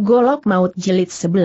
Golok Maut Jilid 11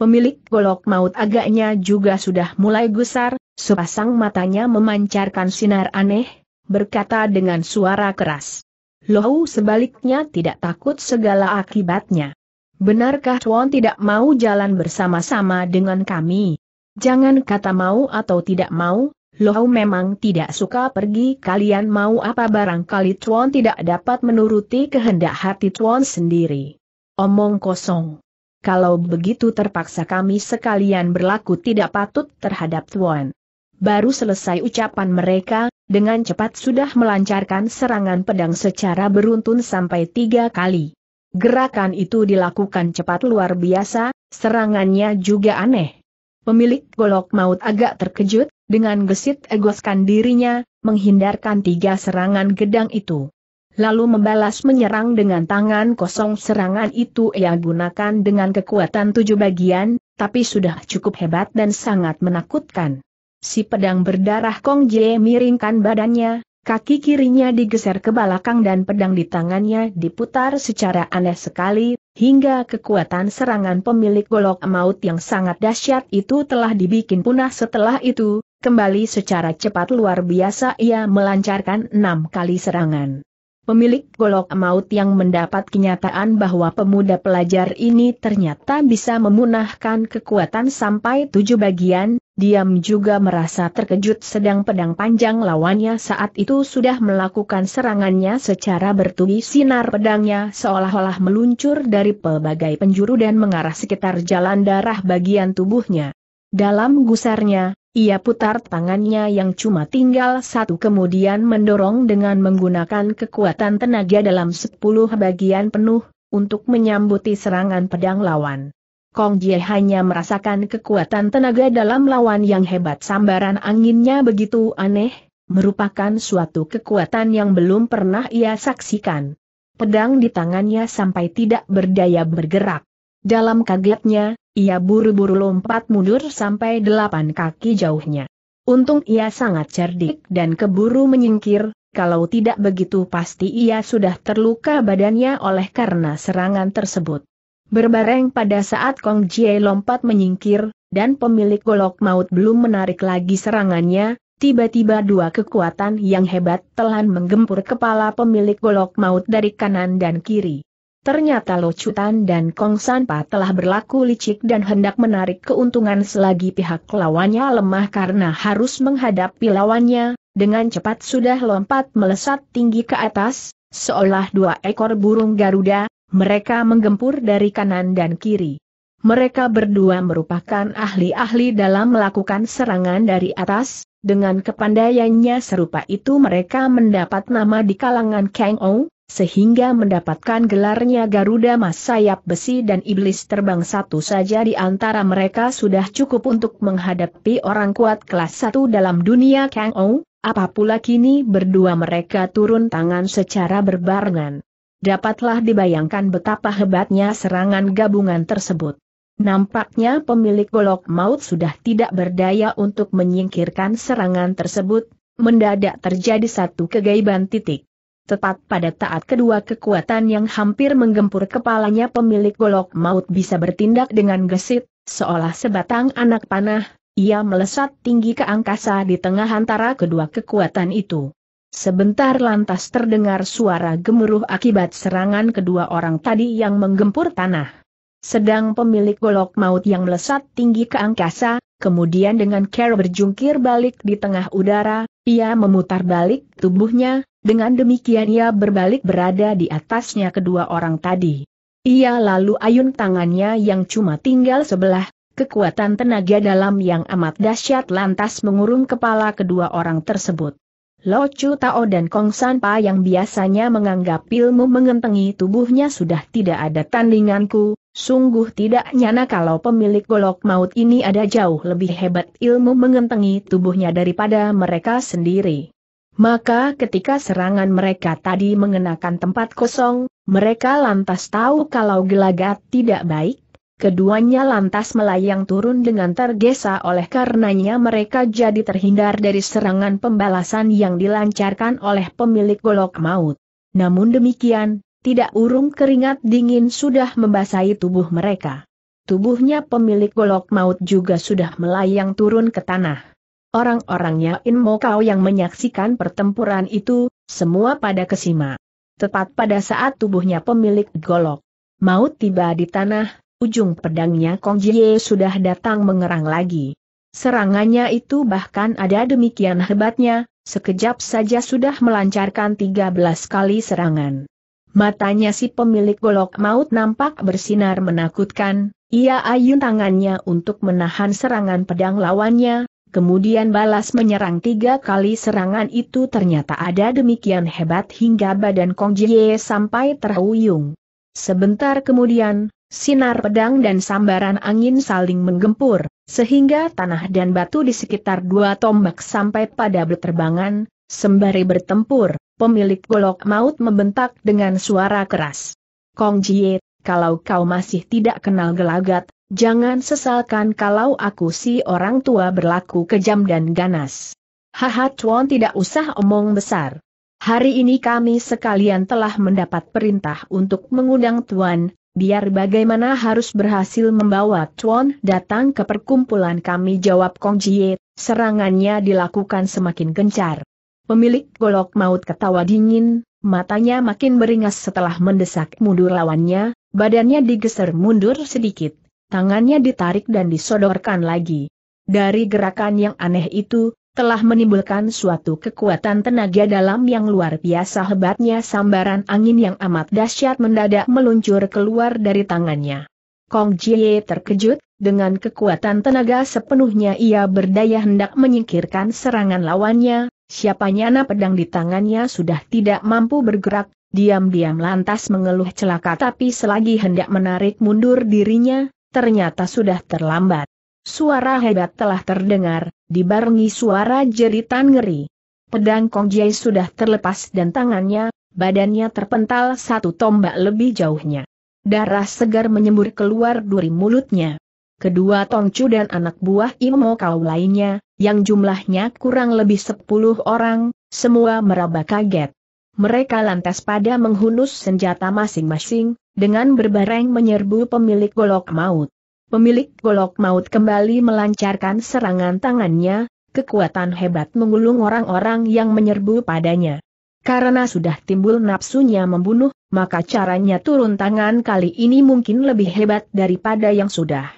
Pemilik golok maut agaknya juga sudah mulai gusar, sepasang matanya memancarkan sinar aneh, berkata dengan suara keras. Lohu sebaliknya tidak takut segala akibatnya. Benarkah Tuan tidak mau jalan bersama-sama dengan kami? Jangan kata mau atau tidak mau, Lohu memang tidak suka pergi kalian mau apa barangkali Tuan tidak dapat menuruti kehendak hati Tuan sendiri. Omong kosong. Kalau begitu terpaksa kami sekalian berlaku tidak patut terhadap Tuan. Baru selesai ucapan mereka, dengan cepat sudah melancarkan serangan pedang secara beruntun sampai tiga kali. Gerakan itu dilakukan cepat luar biasa, serangannya juga aneh. Pemilik golok maut agak terkejut, dengan gesit egoskan dirinya, menghindarkan tiga serangan gedang itu lalu membalas menyerang dengan tangan kosong serangan itu ia gunakan dengan kekuatan tujuh bagian, tapi sudah cukup hebat dan sangat menakutkan. Si pedang berdarah Kong Jie miringkan badannya, kaki kirinya digeser ke belakang dan pedang di tangannya diputar secara aneh sekali, hingga kekuatan serangan pemilik golok maut yang sangat dahsyat itu telah dibikin punah setelah itu, kembali secara cepat luar biasa ia melancarkan enam kali serangan pemilik golok maut yang mendapat kenyataan bahwa pemuda pelajar ini ternyata bisa memunahkan kekuatan sampai tujuh bagian, diam juga merasa terkejut sedang pedang panjang lawannya saat itu sudah melakukan serangannya secara bertubi sinar pedangnya seolah-olah meluncur dari pelbagai penjuru dan mengarah sekitar jalan darah bagian tubuhnya. Dalam gusarnya, ia putar tangannya yang cuma tinggal satu kemudian mendorong dengan menggunakan kekuatan tenaga dalam sepuluh bagian penuh, untuk menyambuti serangan pedang lawan. Kong Jie hanya merasakan kekuatan tenaga dalam lawan yang hebat sambaran anginnya begitu aneh, merupakan suatu kekuatan yang belum pernah ia saksikan. Pedang di tangannya sampai tidak berdaya bergerak. Dalam kagetnya, ia buru-buru lompat mundur sampai delapan kaki jauhnya. Untung ia sangat cerdik dan keburu menyingkir, kalau tidak begitu pasti ia sudah terluka badannya oleh karena serangan tersebut. Berbareng pada saat Kong Jie lompat menyingkir, dan pemilik golok maut belum menarik lagi serangannya, tiba-tiba dua kekuatan yang hebat telan menggempur kepala pemilik golok maut dari kanan dan kiri. Ternyata Lo Chutan dan Kong Sanpa telah berlaku licik dan hendak menarik keuntungan selagi pihak lawannya lemah karena harus menghadapi lawannya, dengan cepat sudah lompat melesat tinggi ke atas, seolah dua ekor burung Garuda, mereka menggempur dari kanan dan kiri. Mereka berdua merupakan ahli-ahli dalam melakukan serangan dari atas, dengan kepandaiannya serupa itu mereka mendapat nama di kalangan Kang Ong, sehingga mendapatkan gelarnya Garuda Mas Sayap Besi dan Iblis Terbang satu saja di antara mereka sudah cukup untuk menghadapi orang kuat kelas satu dalam dunia Kang Ou, apapula kini berdua mereka turun tangan secara berbarengan. Dapatlah dibayangkan betapa hebatnya serangan gabungan tersebut. Nampaknya pemilik golok maut sudah tidak berdaya untuk menyingkirkan serangan tersebut, mendadak terjadi satu kegaiban titik tepat pada taat kedua kekuatan yang hampir menggempur kepalanya pemilik golok maut bisa bertindak dengan gesit, seolah sebatang anak panah, ia melesat tinggi ke angkasa di tengah antara kedua kekuatan itu. Sebentar lantas terdengar suara gemuruh akibat serangan kedua orang tadi yang menggempur tanah. Sedang pemilik golok maut yang melesat tinggi ke angkasa, kemudian dengan care berjungkir balik di tengah udara, ia memutar balik tubuhnya, dengan demikian ia berbalik berada di atasnya kedua orang tadi. Ia lalu ayun tangannya yang cuma tinggal sebelah, kekuatan tenaga dalam yang amat dahsyat lantas mengurung kepala kedua orang tersebut. Lo Chu Tao dan Kong San Pa yang biasanya menganggap ilmu mengentengi tubuhnya sudah tidak ada tandinganku, sungguh tidak nyana kalau pemilik golok maut ini ada jauh lebih hebat ilmu mengentengi tubuhnya daripada mereka sendiri. Maka ketika serangan mereka tadi mengenakan tempat kosong, mereka lantas tahu kalau gelagat tidak baik, keduanya lantas melayang turun dengan tergesa oleh karenanya mereka jadi terhindar dari serangan pembalasan yang dilancarkan oleh pemilik golok maut. Namun demikian, tidak urung keringat dingin sudah membasahi tubuh mereka. Tubuhnya pemilik golok maut juga sudah melayang turun ke tanah. Orang-orang Yain Mokau yang menyaksikan pertempuran itu, semua pada kesima. Tepat pada saat tubuhnya pemilik golok. Maut tiba di tanah, ujung pedangnya Kong Jie sudah datang mengerang lagi. Serangannya itu bahkan ada demikian hebatnya, sekejap saja sudah melancarkan 13 kali serangan. Matanya si pemilik golok maut nampak bersinar menakutkan, ia ayun tangannya untuk menahan serangan pedang lawannya, Kemudian balas menyerang tiga kali serangan itu ternyata ada demikian hebat hingga badan Kong Jie sampai terhuyung. Sebentar kemudian, sinar pedang dan sambaran angin saling menggempur, sehingga tanah dan batu di sekitar dua tombak sampai pada berterbangan, sembari bertempur, pemilik golok maut membentak dengan suara keras. Kong Jie, kalau kau masih tidak kenal gelagat, Jangan sesalkan kalau aku si orang tua berlaku kejam dan ganas. Haha Chuan tidak usah omong besar. Hari ini kami sekalian telah mendapat perintah untuk mengundang Tuan, biar bagaimana harus berhasil membawa Tuan datang ke perkumpulan kami jawab Kong Jie, serangannya dilakukan semakin gencar. Pemilik golok maut ketawa dingin, matanya makin beringas setelah mendesak mundur lawannya, badannya digeser mundur sedikit tangannya ditarik dan disodorkan lagi. Dari gerakan yang aneh itu, telah menimbulkan suatu kekuatan tenaga dalam yang luar biasa hebatnya sambaran angin yang amat dahsyat mendadak meluncur keluar dari tangannya. Kong Jie terkejut, dengan kekuatan tenaga sepenuhnya ia berdaya hendak menyingkirkan serangan lawannya, siapa nyana pedang di tangannya sudah tidak mampu bergerak, diam-diam lantas mengeluh celaka tapi selagi hendak menarik mundur dirinya, ternyata sudah terlambat. Suara hebat telah terdengar, dibarengi suara jeritan ngeri. Pedang Kong Jai sudah terlepas dan tangannya, badannya terpental satu tombak lebih jauhnya. Darah segar menyembur keluar dari mulutnya. Kedua Tongcu dan anak buah Imo Kau lainnya, yang jumlahnya kurang lebih sepuluh orang, semua meraba kaget. Mereka lantas pada menghunus senjata masing-masing, dengan berbareng menyerbu pemilik golok maut. Pemilik golok maut kembali melancarkan serangan tangannya, kekuatan hebat mengulung orang-orang yang menyerbu padanya. Karena sudah timbul nafsunya membunuh, maka caranya turun tangan kali ini mungkin lebih hebat daripada yang sudah.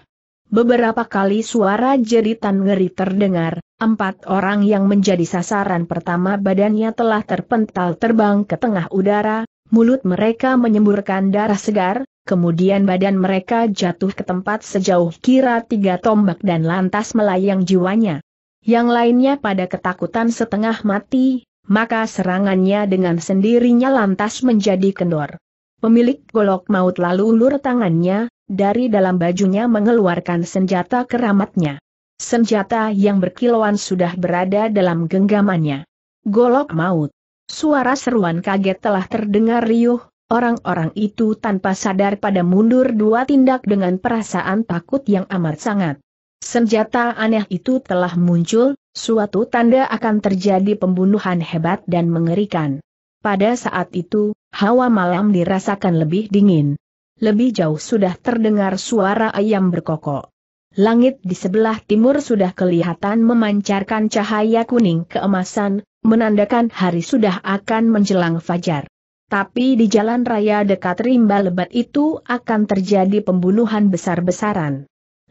Beberapa kali suara jeritan ngeri terdengar, empat orang yang menjadi sasaran pertama badannya telah terpental terbang ke tengah udara, Mulut mereka menyemburkan darah segar, kemudian badan mereka jatuh ke tempat sejauh kira tiga tombak dan lantas melayang jiwanya. Yang lainnya pada ketakutan setengah mati, maka serangannya dengan sendirinya lantas menjadi kendor. Pemilik golok maut lalu ulur tangannya, dari dalam bajunya mengeluarkan senjata keramatnya. Senjata yang berkilauan sudah berada dalam genggamannya. Golok maut. Suara seruan kaget telah terdengar riuh, orang-orang itu tanpa sadar pada mundur dua tindak dengan perasaan takut yang amat sangat. Senjata aneh itu telah muncul, suatu tanda akan terjadi pembunuhan hebat dan mengerikan. Pada saat itu, hawa malam dirasakan lebih dingin. Lebih jauh sudah terdengar suara ayam berkokok. Langit di sebelah timur sudah kelihatan memancarkan cahaya kuning keemasan, menandakan hari sudah akan menjelang fajar. Tapi di jalan raya dekat rimba lebat itu akan terjadi pembunuhan besar-besaran.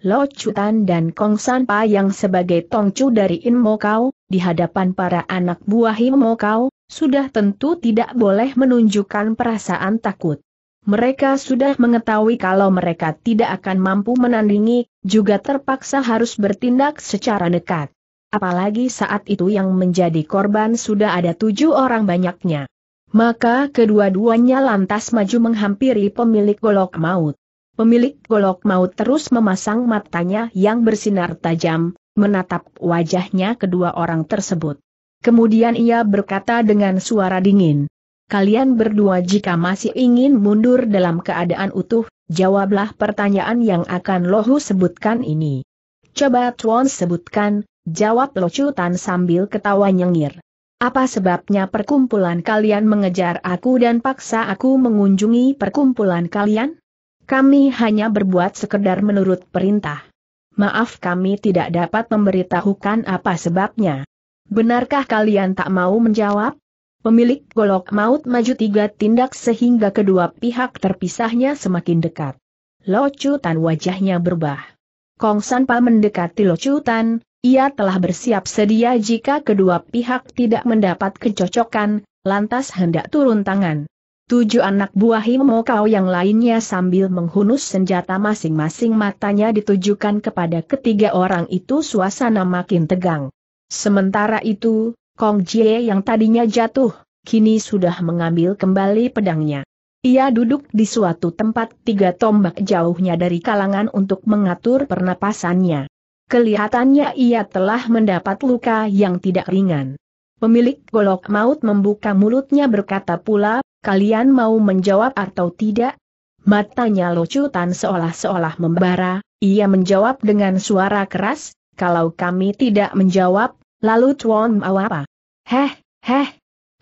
Lo Chutan dan Kong Sanpa yang sebagai tongcu dari In Mokau, di hadapan para anak buah In Mokau, sudah tentu tidak boleh menunjukkan perasaan takut. Mereka sudah mengetahui kalau mereka tidak akan mampu menandingi, juga terpaksa harus bertindak secara dekat. Apalagi saat itu yang menjadi korban sudah ada tujuh orang banyaknya. Maka kedua-duanya lantas maju menghampiri pemilik golok maut. Pemilik golok maut terus memasang matanya yang bersinar tajam, menatap wajahnya kedua orang tersebut. Kemudian ia berkata dengan suara dingin, Kalian berdua jika masih ingin mundur dalam keadaan utuh, jawablah pertanyaan yang akan lohu sebutkan ini. Coba Tuan sebutkan, jawab Locutan sambil ketawa nyengir. Apa sebabnya perkumpulan kalian mengejar aku dan paksa aku mengunjungi perkumpulan kalian? Kami hanya berbuat sekedar menurut perintah. Maaf kami tidak dapat memberitahukan apa sebabnya. Benarkah kalian tak mau menjawab? Pemilik golok maut maju tiga tindak sehingga kedua pihak terpisahnya semakin dekat. Locutan wajahnya berubah. Kong Sanpa mendekati Locutan, ia telah bersiap sedia jika kedua pihak tidak mendapat kecocokan, lantas hendak turun tangan. Tujuh anak buah kau yang lainnya sambil menghunus senjata masing-masing matanya ditujukan kepada ketiga orang itu suasana makin tegang. Sementara itu, Kong Jie yang tadinya jatuh, kini sudah mengambil kembali pedangnya. Ia duduk di suatu tempat tiga tombak jauhnya dari kalangan untuk mengatur pernapasannya. Kelihatannya ia telah mendapat luka yang tidak ringan. Pemilik golok maut membuka mulutnya berkata pula, kalian mau menjawab atau tidak? Matanya lucutan seolah-seolah membara, ia menjawab dengan suara keras, kalau kami tidak menjawab, lalu tuan mau apa? Heh, heh,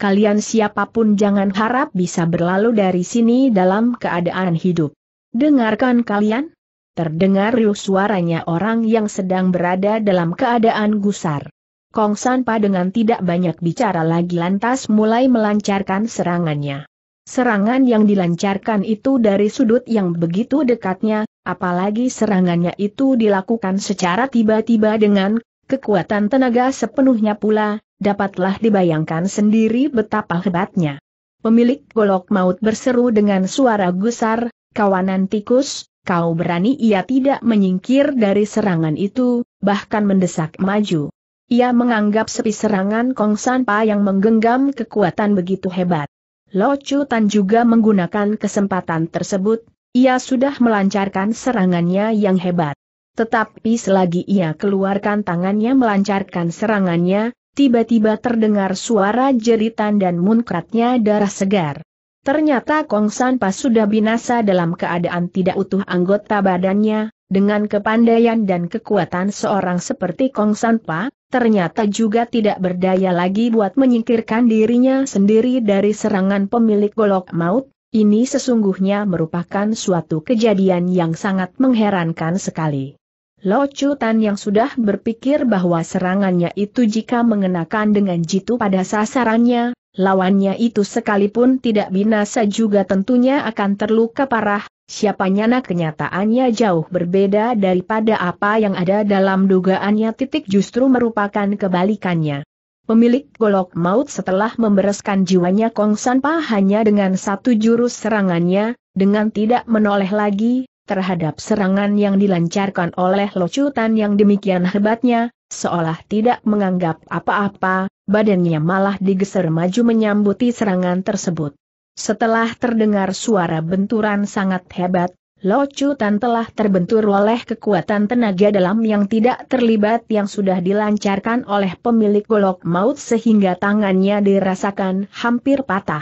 kalian siapapun jangan harap bisa berlalu dari sini dalam keadaan hidup. Dengarkan kalian? terdengar riuh suaranya orang yang sedang berada dalam keadaan gusar. Kong Sanpa dengan tidak banyak bicara lagi lantas mulai melancarkan serangannya. Serangan yang dilancarkan itu dari sudut yang begitu dekatnya, apalagi serangannya itu dilakukan secara tiba-tiba dengan kekuatan tenaga sepenuhnya pula, dapatlah dibayangkan sendiri betapa hebatnya. Pemilik golok maut berseru dengan suara gusar, kawanan tikus, kau berani ia tidak menyingkir dari serangan itu, bahkan mendesak maju. Ia menganggap sepi serangan Kong Sanpa yang menggenggam kekuatan begitu hebat. Lo Chu Tan juga menggunakan kesempatan tersebut, ia sudah melancarkan serangannya yang hebat. Tetapi selagi ia keluarkan tangannya melancarkan serangannya, tiba-tiba terdengar suara jeritan dan munkratnya darah segar. Ternyata Kong Sanpa sudah binasa dalam keadaan tidak utuh anggota badannya, dengan kepandaian dan kekuatan seorang seperti Kong Sanpa, ternyata juga tidak berdaya lagi buat menyingkirkan dirinya sendiri dari serangan pemilik golok maut, ini sesungguhnya merupakan suatu kejadian yang sangat mengherankan sekali. Lo Locutan yang sudah berpikir bahwa serangannya itu jika mengenakan dengan jitu pada sasarannya, lawannya itu sekalipun tidak binasa juga tentunya akan terluka parah, siapa nyana kenyataannya jauh berbeda daripada apa yang ada dalam dugaannya titik justru merupakan kebalikannya. Pemilik golok maut setelah membereskan jiwanya Kong Sanpa hanya dengan satu jurus serangannya, dengan tidak menoleh lagi, terhadap serangan yang dilancarkan oleh locutan yang demikian hebatnya, seolah tidak menganggap apa-apa, badannya malah digeser maju menyambuti serangan tersebut. Setelah terdengar suara benturan sangat hebat, Lo Locutan telah terbentur oleh kekuatan tenaga dalam yang tidak terlibat yang sudah dilancarkan oleh pemilik golok maut sehingga tangannya dirasakan hampir patah.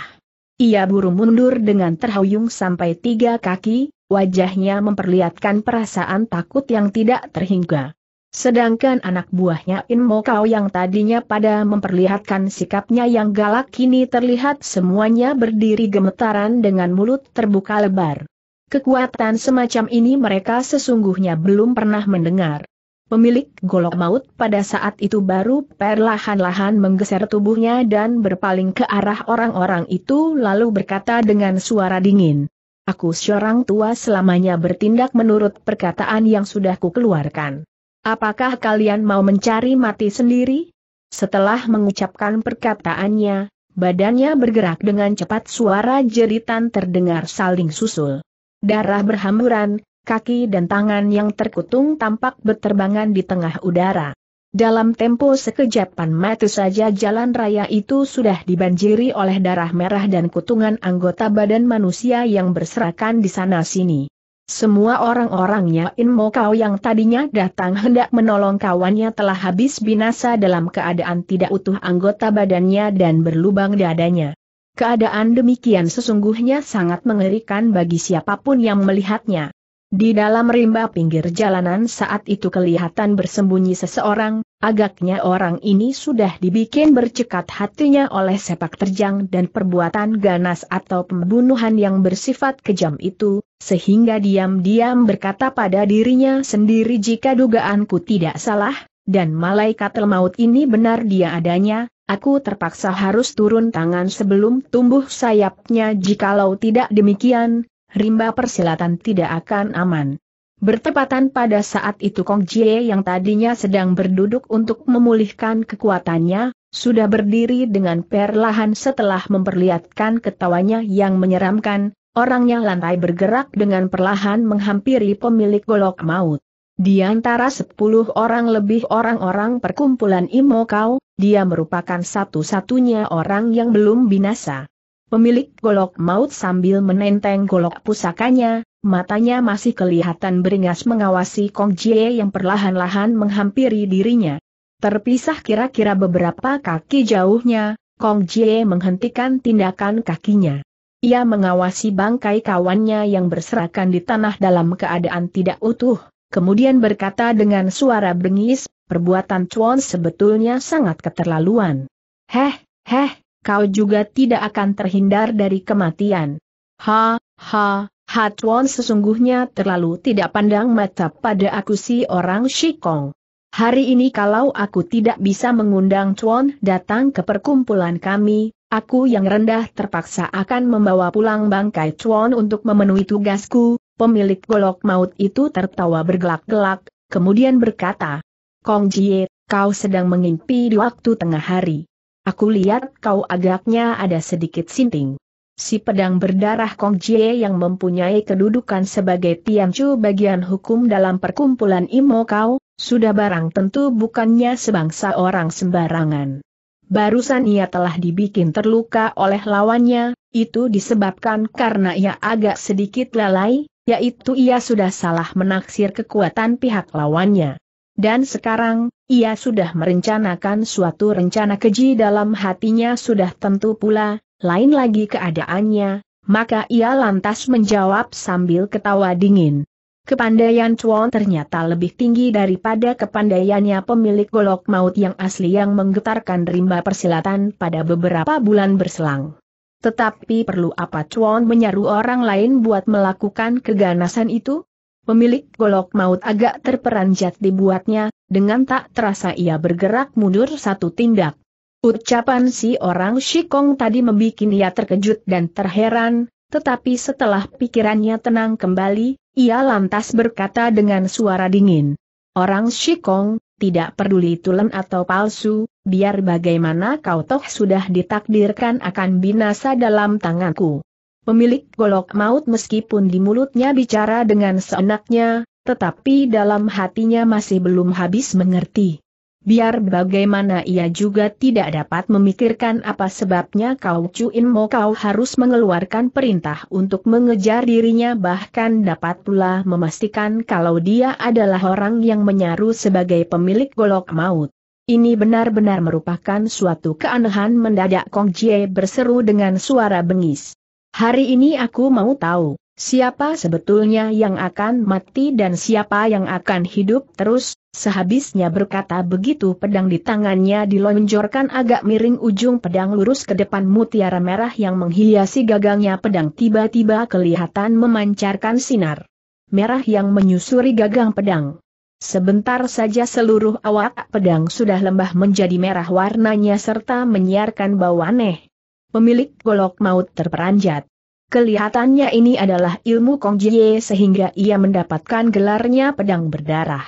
Ia buru mundur dengan terhuyung sampai tiga kaki, wajahnya memperlihatkan perasaan takut yang tidak terhingga. Sedangkan anak buahnya Inmo Kau yang tadinya pada memperlihatkan sikapnya yang galak kini terlihat semuanya berdiri gemetaran dengan mulut terbuka lebar. Kekuatan semacam ini mereka sesungguhnya belum pernah mendengar. Pemilik golok maut pada saat itu baru perlahan-lahan menggeser tubuhnya dan berpaling ke arah orang-orang itu lalu berkata dengan suara dingin. Aku seorang tua selamanya bertindak menurut perkataan yang sudah kukeluarkan. Apakah kalian mau mencari mati sendiri? Setelah mengucapkan perkataannya, badannya bergerak dengan cepat suara jeritan terdengar saling susul. Darah berhamburan, kaki dan tangan yang terkutung tampak berterbangan di tengah udara. Dalam tempo sekejapan mati saja jalan raya itu sudah dibanjiri oleh darah merah dan kutungan anggota badan manusia yang berserakan di sana-sini. Semua orang-orangnya Inmo Kau yang tadinya datang hendak menolong kawannya telah habis binasa dalam keadaan tidak utuh anggota badannya dan berlubang dadanya. Keadaan demikian sesungguhnya sangat mengerikan bagi siapapun yang melihatnya. Di dalam rimba pinggir jalanan saat itu kelihatan bersembunyi seseorang, Agaknya orang ini sudah dibikin bercekat hatinya oleh sepak terjang dan perbuatan ganas atau pembunuhan yang bersifat kejam itu, sehingga diam-diam berkata pada dirinya sendiri jika dugaanku tidak salah, dan malaikat maut ini benar dia adanya, aku terpaksa harus turun tangan sebelum tumbuh sayapnya jikalau tidak demikian, rimba persilatan tidak akan aman. Bertepatan pada saat itu Kong Jie yang tadinya sedang berduduk untuk memulihkan kekuatannya, sudah berdiri dengan perlahan setelah memperlihatkan ketawanya yang menyeramkan, orangnya lantai bergerak dengan perlahan menghampiri pemilik golok maut. Di antara sepuluh orang lebih orang-orang perkumpulan Imokau, dia merupakan satu-satunya orang yang belum binasa. Pemilik golok maut sambil menenteng golok pusakanya, matanya masih kelihatan beringas mengawasi Kong Jie yang perlahan-lahan menghampiri dirinya. Terpisah kira-kira beberapa kaki jauhnya, Kong Jie menghentikan tindakan kakinya. Ia mengawasi bangkai kawannya yang berserakan di tanah dalam keadaan tidak utuh, kemudian berkata dengan suara bengis, perbuatan Chuan sebetulnya sangat keterlaluan. Heh, heh, kau juga tidak akan terhindar dari kematian. Ha, ha, Hatuan sesungguhnya terlalu tidak pandang mata pada aku si orang Shikong. Hari ini kalau aku tidak bisa mengundang Tuan datang ke perkumpulan kami, aku yang rendah terpaksa akan membawa pulang bangkai Tuan untuk memenuhi tugasku, pemilik golok maut itu tertawa bergelak-gelak, kemudian berkata, Kong Jie, kau sedang mengimpi di waktu tengah hari. Aku lihat kau agaknya ada sedikit sinting si pedang berdarah Kong Jie yang mempunyai kedudukan sebagai Tian Chu bagian hukum dalam perkumpulan Imo Kau, sudah barang tentu bukannya sebangsa orang sembarangan. Barusan ia telah dibikin terluka oleh lawannya, itu disebabkan karena ia agak sedikit lalai, yaitu ia sudah salah menaksir kekuatan pihak lawannya. Dan sekarang, ia sudah merencanakan suatu rencana keji dalam hatinya sudah tentu pula, lain lagi keadaannya, maka ia lantas menjawab sambil ketawa dingin. Kepandaian Chuan ternyata lebih tinggi daripada kepandaiannya pemilik golok maut yang asli yang menggetarkan rimba persilatan pada beberapa bulan berselang. Tetapi perlu apa Chuan menyaru orang lain buat melakukan keganasan itu? Pemilik golok maut agak terperanjat dibuatnya, dengan tak terasa ia bergerak mundur satu tindak. Ucapan si orang Shikong tadi membuat ia terkejut dan terheran, tetapi setelah pikirannya tenang kembali, ia lantas berkata dengan suara dingin. Orang Shikong, tidak peduli tulen atau palsu, biar bagaimana kau toh sudah ditakdirkan akan binasa dalam tanganku. Pemilik golok maut meskipun di mulutnya bicara dengan seenaknya, tetapi dalam hatinya masih belum habis mengerti. Biar bagaimana ia juga tidak dapat memikirkan apa sebabnya kau cuin mau kau harus mengeluarkan perintah untuk mengejar dirinya bahkan dapat pula memastikan kalau dia adalah orang yang menyaru sebagai pemilik golok maut. Ini benar-benar merupakan suatu keanehan mendadak Kong Jie berseru dengan suara bengis. Hari ini aku mau tahu. Siapa sebetulnya yang akan mati dan siapa yang akan hidup terus, sehabisnya berkata begitu pedang di tangannya dilonjorkan agak miring ujung pedang lurus ke depan mutiara merah yang menghiasi gagangnya pedang tiba-tiba kelihatan memancarkan sinar merah yang menyusuri gagang pedang. Sebentar saja seluruh awak pedang sudah lembah menjadi merah warnanya serta menyiarkan bau aneh. Pemilik golok maut terperanjat. Kelihatannya ini adalah ilmu Kong Jie sehingga ia mendapatkan gelarnya pedang berdarah.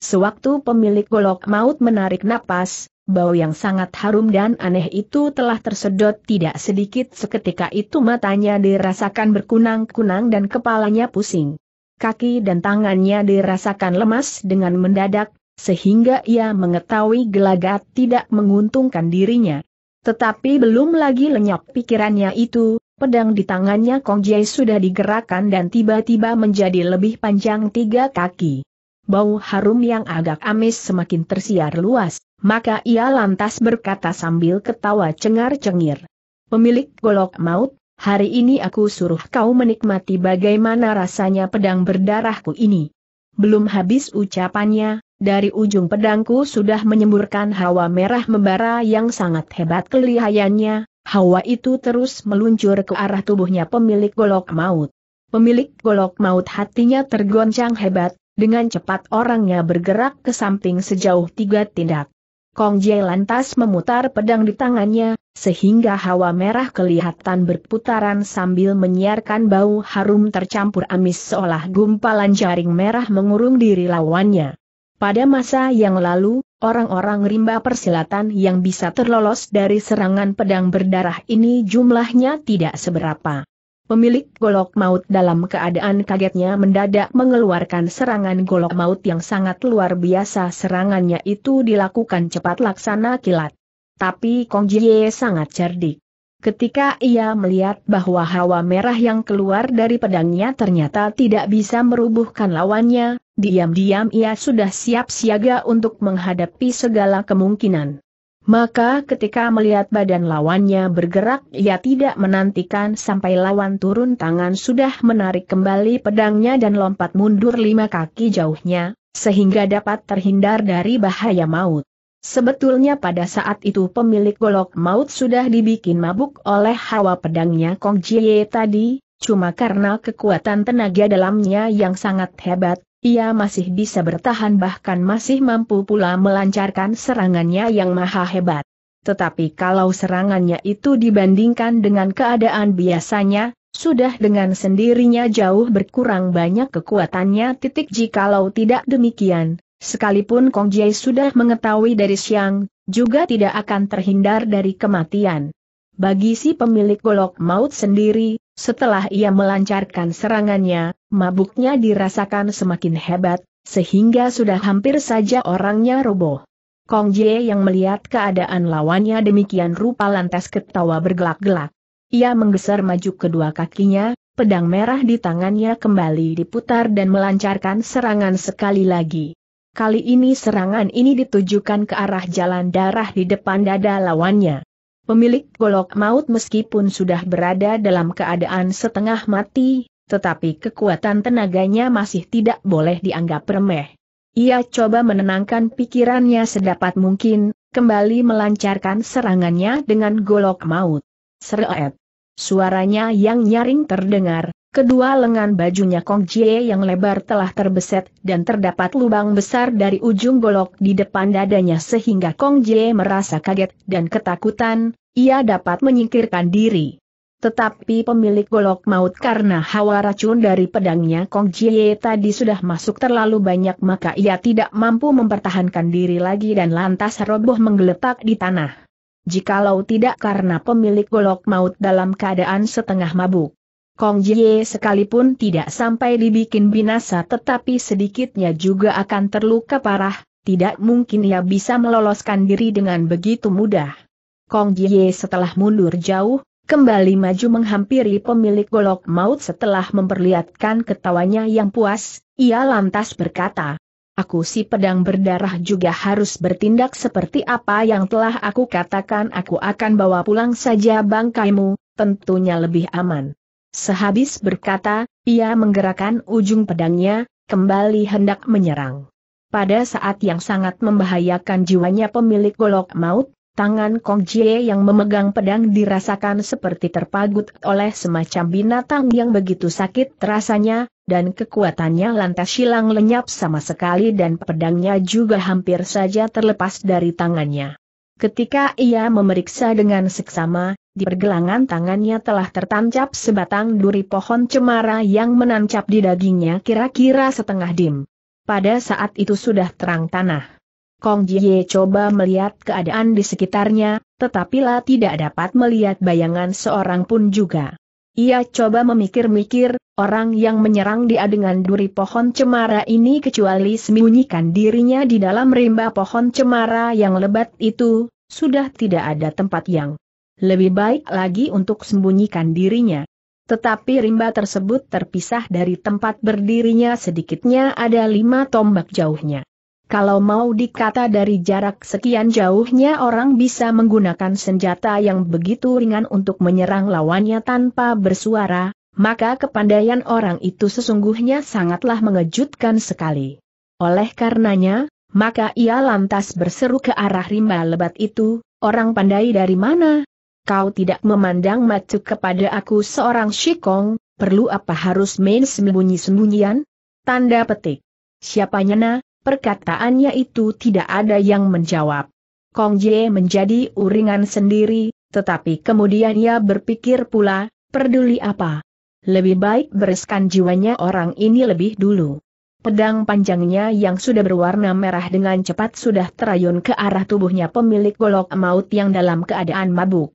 Sewaktu pemilik golok maut menarik napas, bau yang sangat harum dan aneh itu telah tersedot tidak sedikit seketika itu matanya dirasakan berkunang-kunang dan kepalanya pusing. Kaki dan tangannya dirasakan lemas dengan mendadak, sehingga ia mengetahui gelagat tidak menguntungkan dirinya. Tetapi belum lagi lenyap pikirannya itu, Pedang di tangannya Kong Jie sudah digerakkan dan tiba-tiba menjadi lebih panjang tiga kaki. Bau harum yang agak amis semakin tersiar luas, maka ia lantas berkata sambil ketawa cengar-cengir. Pemilik golok maut, hari ini aku suruh kau menikmati bagaimana rasanya pedang berdarahku ini. Belum habis ucapannya, dari ujung pedangku sudah menyemburkan hawa merah membara yang sangat hebat kelihayannya, Hawa itu terus meluncur ke arah tubuhnya pemilik golok maut. Pemilik golok maut hatinya tergoncang hebat, dengan cepat orangnya bergerak ke samping sejauh tiga tindak. Kong Jie lantas memutar pedang di tangannya, sehingga hawa merah kelihatan berputaran sambil menyiarkan bau harum tercampur amis seolah gumpalan jaring merah mengurung diri lawannya. Pada masa yang lalu, Orang-orang rimba persilatan yang bisa terlolos dari serangan pedang berdarah ini jumlahnya tidak seberapa. Pemilik golok maut dalam keadaan kagetnya mendadak mengeluarkan serangan golok maut yang sangat luar biasa serangannya itu dilakukan cepat laksana kilat. Tapi Kong Jie sangat cerdik. Ketika ia melihat bahwa hawa merah yang keluar dari pedangnya ternyata tidak bisa merubuhkan lawannya, diam-diam ia sudah siap siaga untuk menghadapi segala kemungkinan. Maka ketika melihat badan lawannya bergerak ia tidak menantikan sampai lawan turun tangan sudah menarik kembali pedangnya dan lompat mundur lima kaki jauhnya, sehingga dapat terhindar dari bahaya maut. Sebetulnya pada saat itu pemilik golok maut sudah dibikin mabuk oleh hawa pedangnya Kong Jie tadi, cuma karena kekuatan tenaga dalamnya yang sangat hebat, ia masih bisa bertahan bahkan masih mampu pula melancarkan serangannya yang maha hebat. Tetapi kalau serangannya itu dibandingkan dengan keadaan biasanya, sudah dengan sendirinya jauh berkurang banyak kekuatannya titik jikalau tidak demikian. Sekalipun Kong Jie sudah mengetahui dari siang, juga tidak akan terhindar dari kematian. Bagi si pemilik golok maut sendiri, setelah ia melancarkan serangannya, mabuknya dirasakan semakin hebat, sehingga sudah hampir saja orangnya roboh. Kong Jie yang melihat keadaan lawannya demikian rupa lantas ketawa bergelak-gelak. Ia menggeser maju kedua kakinya, pedang merah di tangannya kembali diputar dan melancarkan serangan sekali lagi. Kali ini serangan ini ditujukan ke arah jalan darah di depan dada lawannya. Pemilik golok maut meskipun sudah berada dalam keadaan setengah mati, tetapi kekuatan tenaganya masih tidak boleh dianggap remeh. Ia coba menenangkan pikirannya sedapat mungkin, kembali melancarkan serangannya dengan golok maut. Seret. Suaranya yang nyaring terdengar, Kedua lengan bajunya Kong Jie yang lebar telah terbeset dan terdapat lubang besar dari ujung golok di depan dadanya sehingga Kong Jie merasa kaget dan ketakutan, ia dapat menyingkirkan diri. Tetapi pemilik golok maut karena hawa racun dari pedangnya Kong Jie tadi sudah masuk terlalu banyak maka ia tidak mampu mempertahankan diri lagi dan lantas roboh menggeletak di tanah. Jikalau tidak karena pemilik golok maut dalam keadaan setengah mabuk Kong Jie sekalipun tidak sampai dibikin binasa tetapi sedikitnya juga akan terluka parah, tidak mungkin ia bisa meloloskan diri dengan begitu mudah. Kong Jie setelah mundur jauh, kembali maju menghampiri pemilik golok maut setelah memperlihatkan ketawanya yang puas, ia lantas berkata, Aku si pedang berdarah juga harus bertindak seperti apa yang telah aku katakan aku akan bawa pulang saja bangkaimu, tentunya lebih aman. Sehabis berkata, ia menggerakkan ujung pedangnya, kembali hendak menyerang. Pada saat yang sangat membahayakan jiwanya pemilik golok maut, tangan Kong Jie yang memegang pedang dirasakan seperti terpagut oleh semacam binatang yang begitu sakit rasanya, dan kekuatannya lantas hilang lenyap sama sekali dan pedangnya juga hampir saja terlepas dari tangannya. Ketika ia memeriksa dengan seksama, di pergelangan tangannya telah tertancap sebatang duri pohon cemara yang menancap di dagingnya kira-kira setengah dim. Pada saat itu sudah terang tanah. Kong Jie coba melihat keadaan di sekitarnya, tetapi lah tidak dapat melihat bayangan seorang pun juga. Ia coba memikir-mikir, orang yang menyerang dia dengan duri pohon cemara ini kecuali sembunyikan dirinya di dalam rimba pohon cemara yang lebat itu, sudah tidak ada tempat yang lebih baik lagi untuk sembunyikan dirinya. Tetapi rimba tersebut terpisah dari tempat berdirinya sedikitnya ada lima tombak jauhnya. Kalau mau dikata dari jarak sekian jauhnya orang bisa menggunakan senjata yang begitu ringan untuk menyerang lawannya tanpa bersuara, maka kepandaian orang itu sesungguhnya sangatlah mengejutkan sekali. Oleh karenanya, maka ia lantas berseru ke arah rimba lebat itu, orang pandai dari mana? kau tidak memandang macu kepada aku seorang Shikong, perlu apa harus main sembunyi-sembunyian? Tanda petik. Siapanya na? perkataannya itu tidak ada yang menjawab. Kong Jie menjadi uringan sendiri, tetapi kemudian ia berpikir pula, peduli apa? Lebih baik bereskan jiwanya orang ini lebih dulu. Pedang panjangnya yang sudah berwarna merah dengan cepat sudah terayun ke arah tubuhnya pemilik golok maut yang dalam keadaan mabuk.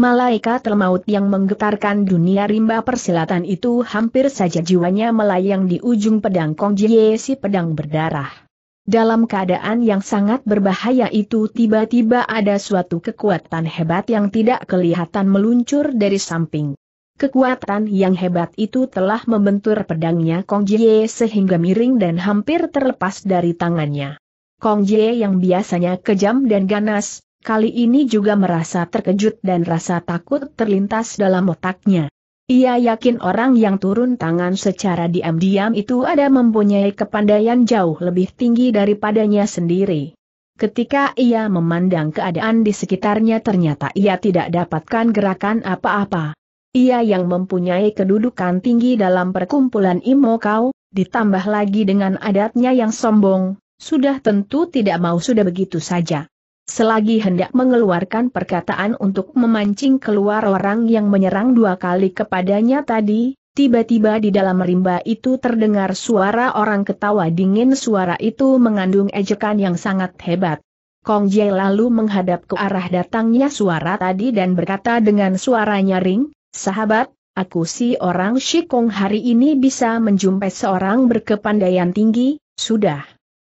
Malaikat termaut yang menggetarkan dunia rimba persilatan itu hampir saja jiwanya melayang di ujung pedang Kong Jie si pedang berdarah. Dalam keadaan yang sangat berbahaya itu tiba-tiba ada suatu kekuatan hebat yang tidak kelihatan meluncur dari samping. Kekuatan yang hebat itu telah membentur pedangnya Kong Jie sehingga miring dan hampir terlepas dari tangannya. Kong Jie yang biasanya kejam dan ganas, kali ini juga merasa terkejut dan rasa takut terlintas dalam otaknya. Ia yakin orang yang turun tangan secara diam-diam itu ada mempunyai kepandaian jauh lebih tinggi daripadanya sendiri. Ketika ia memandang keadaan di sekitarnya ternyata ia tidak dapatkan gerakan apa-apa. Ia yang mempunyai kedudukan tinggi dalam perkumpulan Imokau, ditambah lagi dengan adatnya yang sombong, sudah tentu tidak mau sudah begitu saja. Selagi hendak mengeluarkan perkataan untuk memancing keluar orang yang menyerang dua kali kepadanya tadi, tiba-tiba di dalam rimba itu terdengar suara orang ketawa dingin suara itu mengandung ejekan yang sangat hebat. Kong Jie lalu menghadap ke arah datangnya suara tadi dan berkata dengan suara nyaring, Sahabat, aku si orang Shikong hari ini bisa menjumpai seorang berkepandaian tinggi, sudah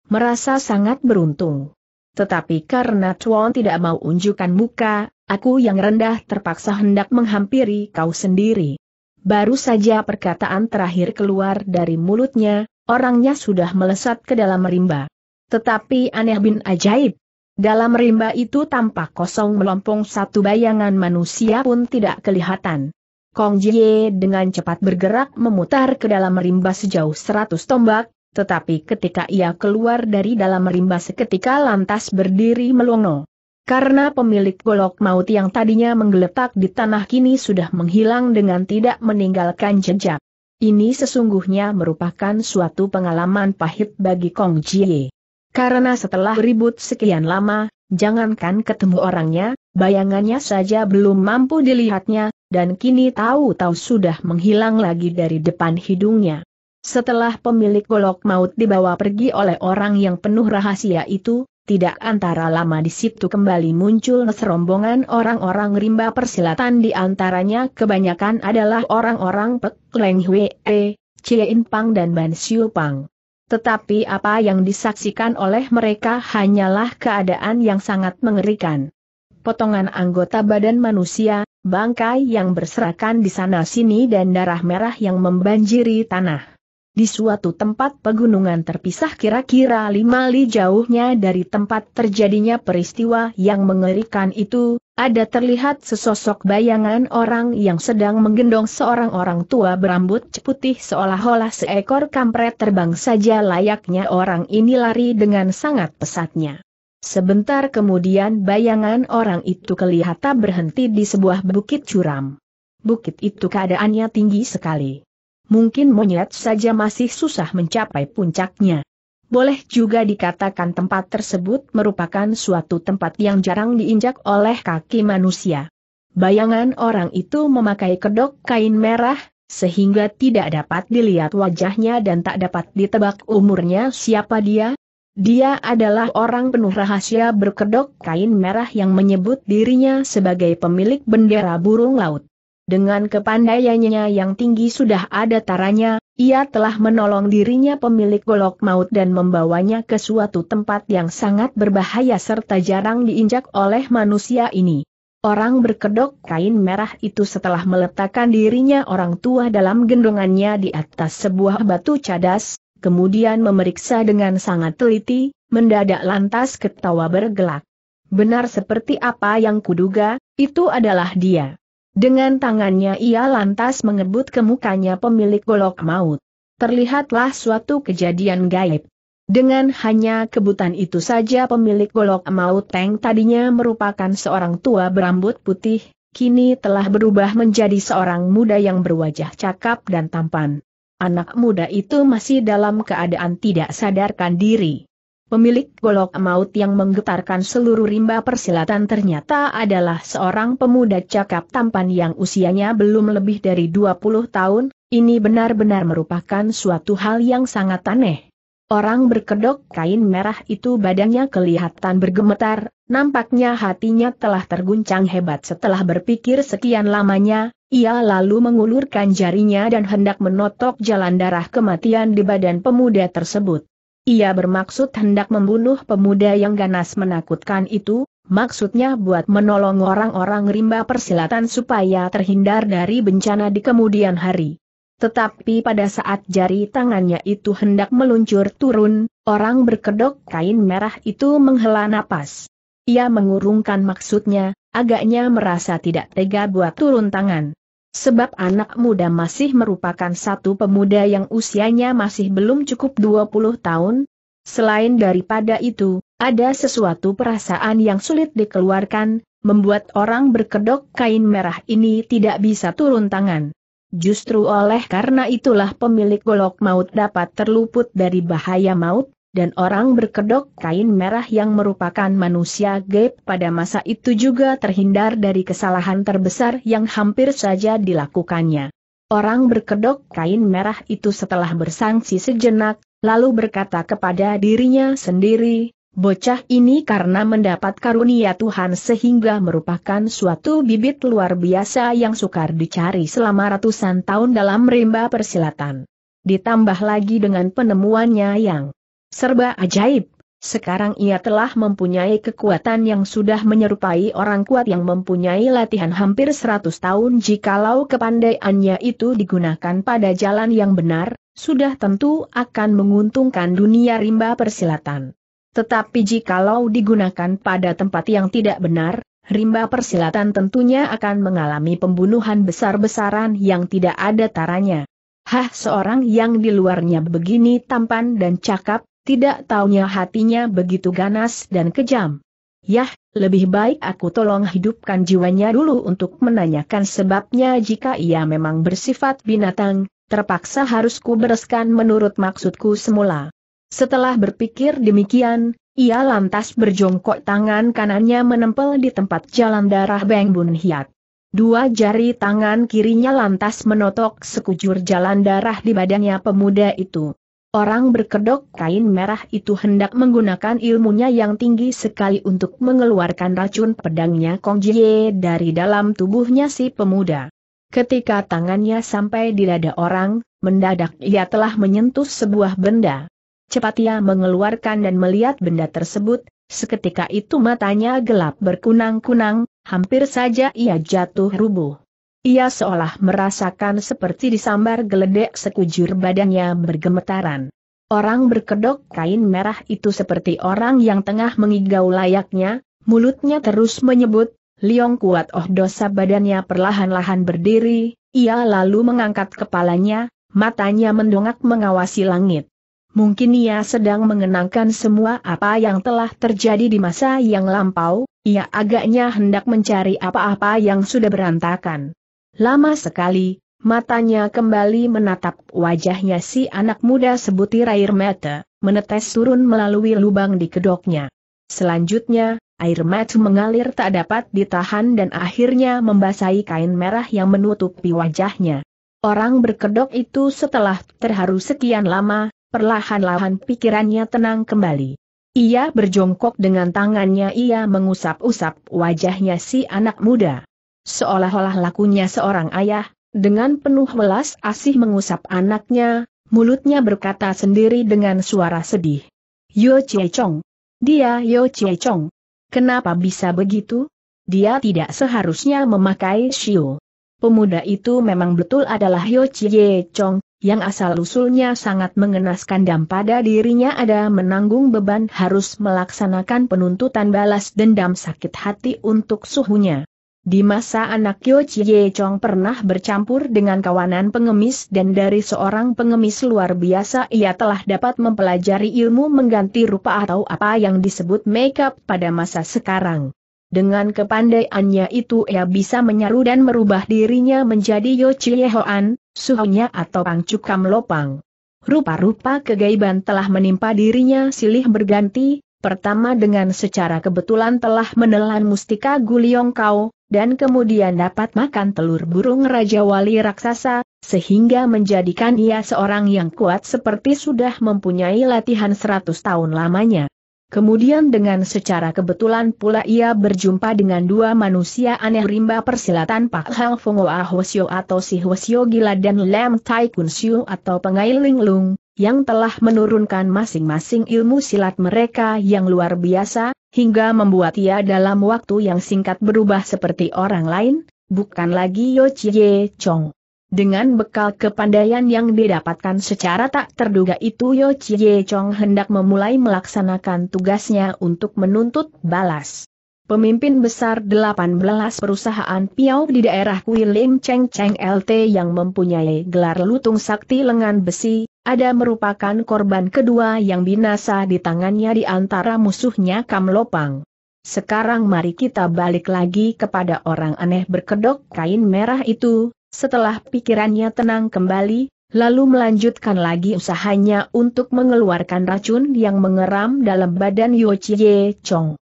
merasa sangat beruntung. Tetapi karena Chuan tidak mau unjukkan muka, aku yang rendah terpaksa hendak menghampiri kau sendiri. Baru saja perkataan terakhir keluar dari mulutnya, orangnya sudah melesat ke dalam rimba. Tetapi aneh bin ajaib. Dalam rimba itu tampak kosong melompong satu bayangan manusia pun tidak kelihatan. Kong Jie dengan cepat bergerak memutar ke dalam rimba sejauh seratus tombak, tetapi ketika ia keluar dari dalam rimba seketika lantas berdiri melongo. Karena pemilik golok maut yang tadinya menggeletak di tanah kini sudah menghilang dengan tidak meninggalkan jejak. Ini sesungguhnya merupakan suatu pengalaman pahit bagi Kong Jie. Karena setelah ribut sekian lama, jangankan ketemu orangnya, bayangannya saja belum mampu dilihatnya, dan kini tahu-tahu sudah menghilang lagi dari depan hidungnya. Setelah pemilik golok maut dibawa pergi oleh orang yang penuh rahasia itu, tidak antara lama di situ kembali muncul serombongan orang-orang rimba persilatan di antaranya kebanyakan adalah orang-orang Pek Leng Hwe, e, Cien Pang dan Ban Siu Pang. Tetapi apa yang disaksikan oleh mereka hanyalah keadaan yang sangat mengerikan. Potongan anggota badan manusia, bangkai yang berserakan di sana-sini dan darah merah yang membanjiri tanah. Di suatu tempat pegunungan terpisah kira-kira lima li jauhnya dari tempat terjadinya peristiwa yang mengerikan itu, ada terlihat sesosok bayangan orang yang sedang menggendong seorang orang tua berambut putih seolah-olah seekor kampret terbang saja layaknya orang ini lari dengan sangat pesatnya. Sebentar kemudian bayangan orang itu kelihatan berhenti di sebuah bukit curam. Bukit itu keadaannya tinggi sekali mungkin monyet saja masih susah mencapai puncaknya. Boleh juga dikatakan tempat tersebut merupakan suatu tempat yang jarang diinjak oleh kaki manusia. Bayangan orang itu memakai kedok kain merah, sehingga tidak dapat dilihat wajahnya dan tak dapat ditebak umurnya siapa dia. Dia adalah orang penuh rahasia berkedok kain merah yang menyebut dirinya sebagai pemilik bendera burung laut. Dengan kepandaiannya yang tinggi sudah ada taranya, ia telah menolong dirinya pemilik golok maut dan membawanya ke suatu tempat yang sangat berbahaya serta jarang diinjak oleh manusia ini. Orang berkedok kain merah itu setelah meletakkan dirinya orang tua dalam gendongannya di atas sebuah batu cadas, kemudian memeriksa dengan sangat teliti, mendadak lantas ketawa bergelak. Benar seperti apa yang kuduga, itu adalah dia. Dengan tangannya ia lantas mengebut ke mukanya pemilik golok maut. Terlihatlah suatu kejadian gaib. Dengan hanya kebutan itu saja pemilik golok maut Teng tadinya merupakan seorang tua berambut putih, kini telah berubah menjadi seorang muda yang berwajah cakap dan tampan. Anak muda itu masih dalam keadaan tidak sadarkan diri. Pemilik golok maut yang menggetarkan seluruh rimba persilatan ternyata adalah seorang pemuda cakap tampan yang usianya belum lebih dari 20 tahun, ini benar-benar merupakan suatu hal yang sangat aneh. Orang berkedok kain merah itu badannya kelihatan bergemetar, nampaknya hatinya telah terguncang hebat setelah berpikir sekian lamanya, ia lalu mengulurkan jarinya dan hendak menotok jalan darah kematian di badan pemuda tersebut. Ia bermaksud hendak membunuh pemuda yang ganas menakutkan itu, maksudnya buat menolong orang-orang rimba persilatan supaya terhindar dari bencana di kemudian hari. Tetapi pada saat jari tangannya itu hendak meluncur turun, orang berkedok kain merah itu menghela napas. Ia mengurungkan maksudnya, agaknya merasa tidak tega buat turun tangan. Sebab anak muda masih merupakan satu pemuda yang usianya masih belum cukup 20 tahun. Selain daripada itu, ada sesuatu perasaan yang sulit dikeluarkan, membuat orang berkedok kain merah ini tidak bisa turun tangan. Justru oleh karena itulah pemilik golok maut dapat terluput dari bahaya maut, dan orang berkedok kain merah yang merupakan manusia gaib pada masa itu juga terhindar dari kesalahan terbesar yang hampir saja dilakukannya. Orang berkedok kain merah itu setelah bersangsi sejenak, lalu berkata kepada dirinya sendiri, Bocah ini karena mendapat karunia Tuhan sehingga merupakan suatu bibit luar biasa yang sukar dicari selama ratusan tahun dalam rimba persilatan. Ditambah lagi dengan penemuannya yang Serba ajaib. Sekarang ia telah mempunyai kekuatan yang sudah menyerupai orang kuat yang mempunyai latihan hampir 100 tahun jikalau kepandaiannya itu digunakan pada jalan yang benar, sudah tentu akan menguntungkan dunia rimba persilatan. Tetapi jikalau digunakan pada tempat yang tidak benar, rimba persilatan tentunya akan mengalami pembunuhan besar-besaran yang tidak ada taranya. Hah seorang yang di luarnya begini tampan dan cakap, tidak taunya hatinya begitu ganas dan kejam. Yah, lebih baik aku tolong hidupkan jiwanya dulu untuk menanyakan sebabnya jika ia memang bersifat binatang, terpaksa harus kubereskan bereskan menurut maksudku semula. Setelah berpikir demikian, ia lantas berjongkok tangan kanannya menempel di tempat jalan darah Beng Bun Hiat. Dua jari tangan kirinya lantas menotok sekujur jalan darah di badannya pemuda itu. Orang berkedok kain merah itu hendak menggunakan ilmunya yang tinggi sekali untuk mengeluarkan racun pedangnya Kong Jie dari dalam tubuhnya si pemuda. Ketika tangannya sampai di dada orang, mendadak ia telah menyentuh sebuah benda. Cepat ia mengeluarkan dan melihat benda tersebut, seketika itu matanya gelap berkunang-kunang, hampir saja ia jatuh rubuh. Ia seolah merasakan seperti disambar geledek sekujur badannya bergemetaran. Orang berkedok kain merah itu seperti orang yang tengah mengigau layaknya, mulutnya terus menyebut, Liong kuat oh dosa badannya perlahan-lahan berdiri, ia lalu mengangkat kepalanya, matanya mendongak mengawasi langit. Mungkin ia sedang mengenangkan semua apa yang telah terjadi di masa yang lampau, ia agaknya hendak mencari apa-apa yang sudah berantakan. Lama sekali, matanya kembali menatap wajahnya si anak muda sebutir air mata, menetes turun melalui lubang di kedoknya. Selanjutnya, air mata mengalir tak dapat ditahan dan akhirnya membasahi kain merah yang menutupi wajahnya. Orang berkedok itu setelah terharu sekian lama, perlahan-lahan pikirannya tenang kembali. Ia berjongkok dengan tangannya ia mengusap-usap wajahnya si anak muda seolah-olah lakunya seorang ayah, dengan penuh welas asih mengusap anaknya, mulutnya berkata sendiri dengan suara sedih. Yo Chie Chong. Dia Yo Chie Chong. Kenapa bisa begitu? Dia tidak seharusnya memakai Shio. Pemuda itu memang betul adalah Yo Chie Chong, yang asal-usulnya sangat mengenaskan dan pada dirinya ada menanggung beban harus melaksanakan penuntutan balas dendam sakit hati untuk suhunya. Di masa anak Yo Chie Chong pernah bercampur dengan kawanan pengemis dan dari seorang pengemis luar biasa ia telah dapat mempelajari ilmu mengganti rupa atau apa yang disebut makeup pada masa sekarang. Dengan kepandaiannya itu ia bisa menyaru dan merubah dirinya menjadi Yo Chie Hoan, suhunya atau Cukam Lopang. Rupa-rupa kegaiban telah menimpa dirinya silih berganti, Pertama dengan secara kebetulan telah menelan mustika guliong kau, dan kemudian dapat makan telur burung Raja Wali Raksasa, sehingga menjadikan ia seorang yang kuat seperti sudah mempunyai latihan seratus tahun lamanya. Kemudian dengan secara kebetulan pula ia berjumpa dengan dua manusia aneh rimba persilatan Pak Hang Fung Ahosyo atau Si Hwasyo Gila dan Lam Tai Kun Siu atau Pengailing Lung, yang telah menurunkan masing-masing ilmu silat mereka yang luar biasa, hingga membuat ia dalam waktu yang singkat berubah seperti orang lain, bukan lagi Yo Chie Chong. Dengan bekal kepandaian yang didapatkan secara tak terduga itu Yo Chie Chong hendak memulai melaksanakan tugasnya untuk menuntut balas. Pemimpin besar 18 perusahaan Piau di daerah Kuilim Cheng Cheng LT yang mempunyai gelar lutung sakti lengan besi, ada merupakan korban kedua yang binasa di tangannya di antara musuhnya Kamlopang. Sekarang mari kita balik lagi kepada orang aneh berkedok kain merah itu, setelah pikirannya tenang kembali, lalu melanjutkan lagi usahanya untuk mengeluarkan racun yang mengeram dalam badan Yo Chie Chong.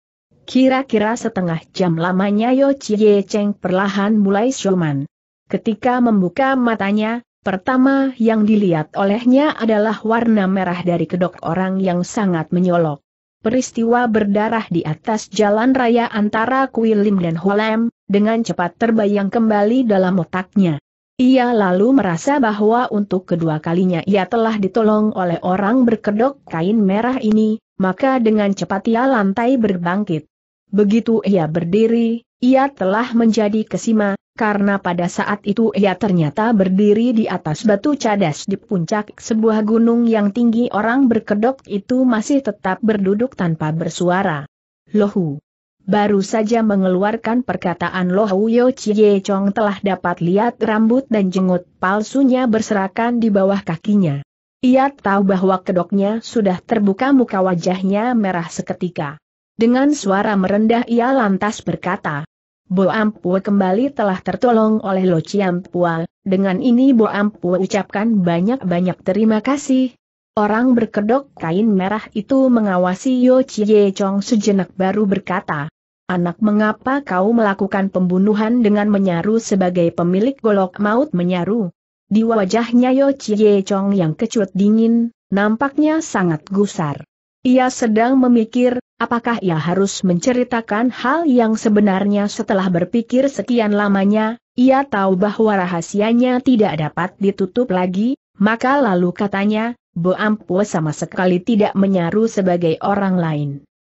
Kira-kira setengah jam lamanya Yo Chie Cheng perlahan mulai siuman. Ketika membuka matanya, Pertama yang dilihat olehnya adalah warna merah dari kedok orang yang sangat menyolok. Peristiwa berdarah di atas jalan raya antara Kuilim dan Holem, dengan cepat terbayang kembali dalam otaknya. Ia lalu merasa bahwa untuk kedua kalinya ia telah ditolong oleh orang berkedok kain merah ini, maka dengan cepat ia lantai berbangkit. Begitu ia berdiri, ia telah menjadi kesima, karena pada saat itu ia ternyata berdiri di atas batu cadas di puncak sebuah gunung yang tinggi orang berkedok itu masih tetap berduduk tanpa bersuara. Lohu. Baru saja mengeluarkan perkataan Lohu Yo Chie Chong telah dapat lihat rambut dan jenggot palsunya berserakan di bawah kakinya. Ia tahu bahwa kedoknya sudah terbuka muka wajahnya merah seketika. Dengan suara merendah ia lantas berkata, Bo Ampua kembali telah tertolong oleh Lo Pua, dengan ini Bo Ampua ucapkan banyak-banyak terima kasih. Orang berkedok kain merah itu mengawasi Yo Chie Chong sejenak baru berkata, Anak mengapa kau melakukan pembunuhan dengan menyaru sebagai pemilik golok maut menyaru? Di wajahnya Yo Chie Chong yang kecut dingin, nampaknya sangat gusar. Ia sedang memikir, Apakah ia harus menceritakan hal yang sebenarnya setelah berpikir sekian lamanya, ia tahu bahwa rahasianya tidak dapat ditutup lagi, maka lalu katanya, Bo Ampu sama sekali tidak menyaru sebagai orang lain.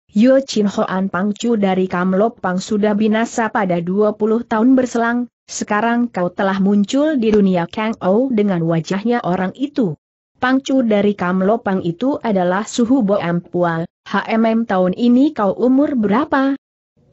Yo Chin Hoan Pangcu dari Kamlop Pang sudah binasa pada 20 tahun berselang, sekarang kau telah muncul di dunia Kang Ou dengan wajahnya orang itu. Pangcu dari Kamlopang itu adalah suhu Boam HMM tahun ini kau umur berapa?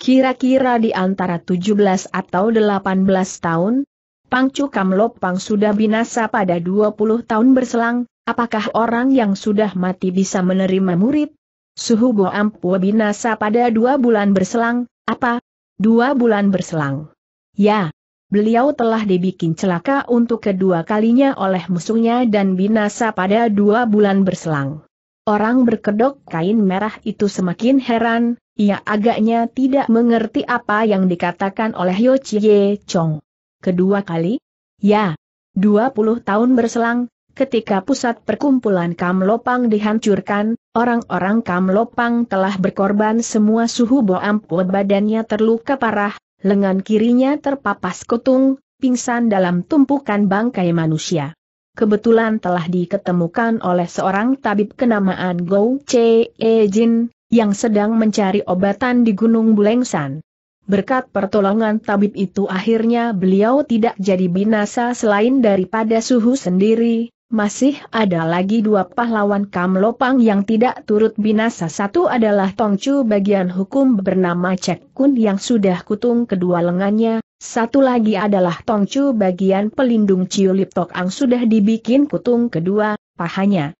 Kira-kira di antara 17 atau 18 tahun? Pangcu Kamlopang sudah binasa pada 20 tahun berselang, apakah orang yang sudah mati bisa menerima murid? Suhu Boam binasa pada dua bulan berselang, apa? Dua bulan berselang. Ya, beliau telah dibikin celaka untuk kedua kalinya oleh musuhnya dan binasa pada dua bulan berselang. Orang berkedok kain merah itu semakin heran, ia agaknya tidak mengerti apa yang dikatakan oleh Yo Chie Chong. Kedua kali? Ya. 20 tahun berselang, ketika pusat perkumpulan Kamlopang dihancurkan, orang-orang Kamlopang telah berkorban semua suhu Boampu badannya terluka parah, lengan kirinya terpapas kutung, pingsan dalam tumpukan bangkai manusia. Kebetulan telah diketemukan oleh seorang tabib kenamaan Go Che Jin, yang sedang mencari obatan di Gunung Bulengsan. Berkat pertolongan tabib itu akhirnya beliau tidak jadi binasa selain daripada suhu sendiri, masih ada lagi dua pahlawan Kamlopang yang tidak turut binasa. Satu adalah Tongcu bagian hukum bernama Cek Kun yang sudah kutung kedua lengannya, satu lagi adalah Tongcu bagian pelindung Ciulip Tok Ang sudah dibikin kutung kedua, pahanya.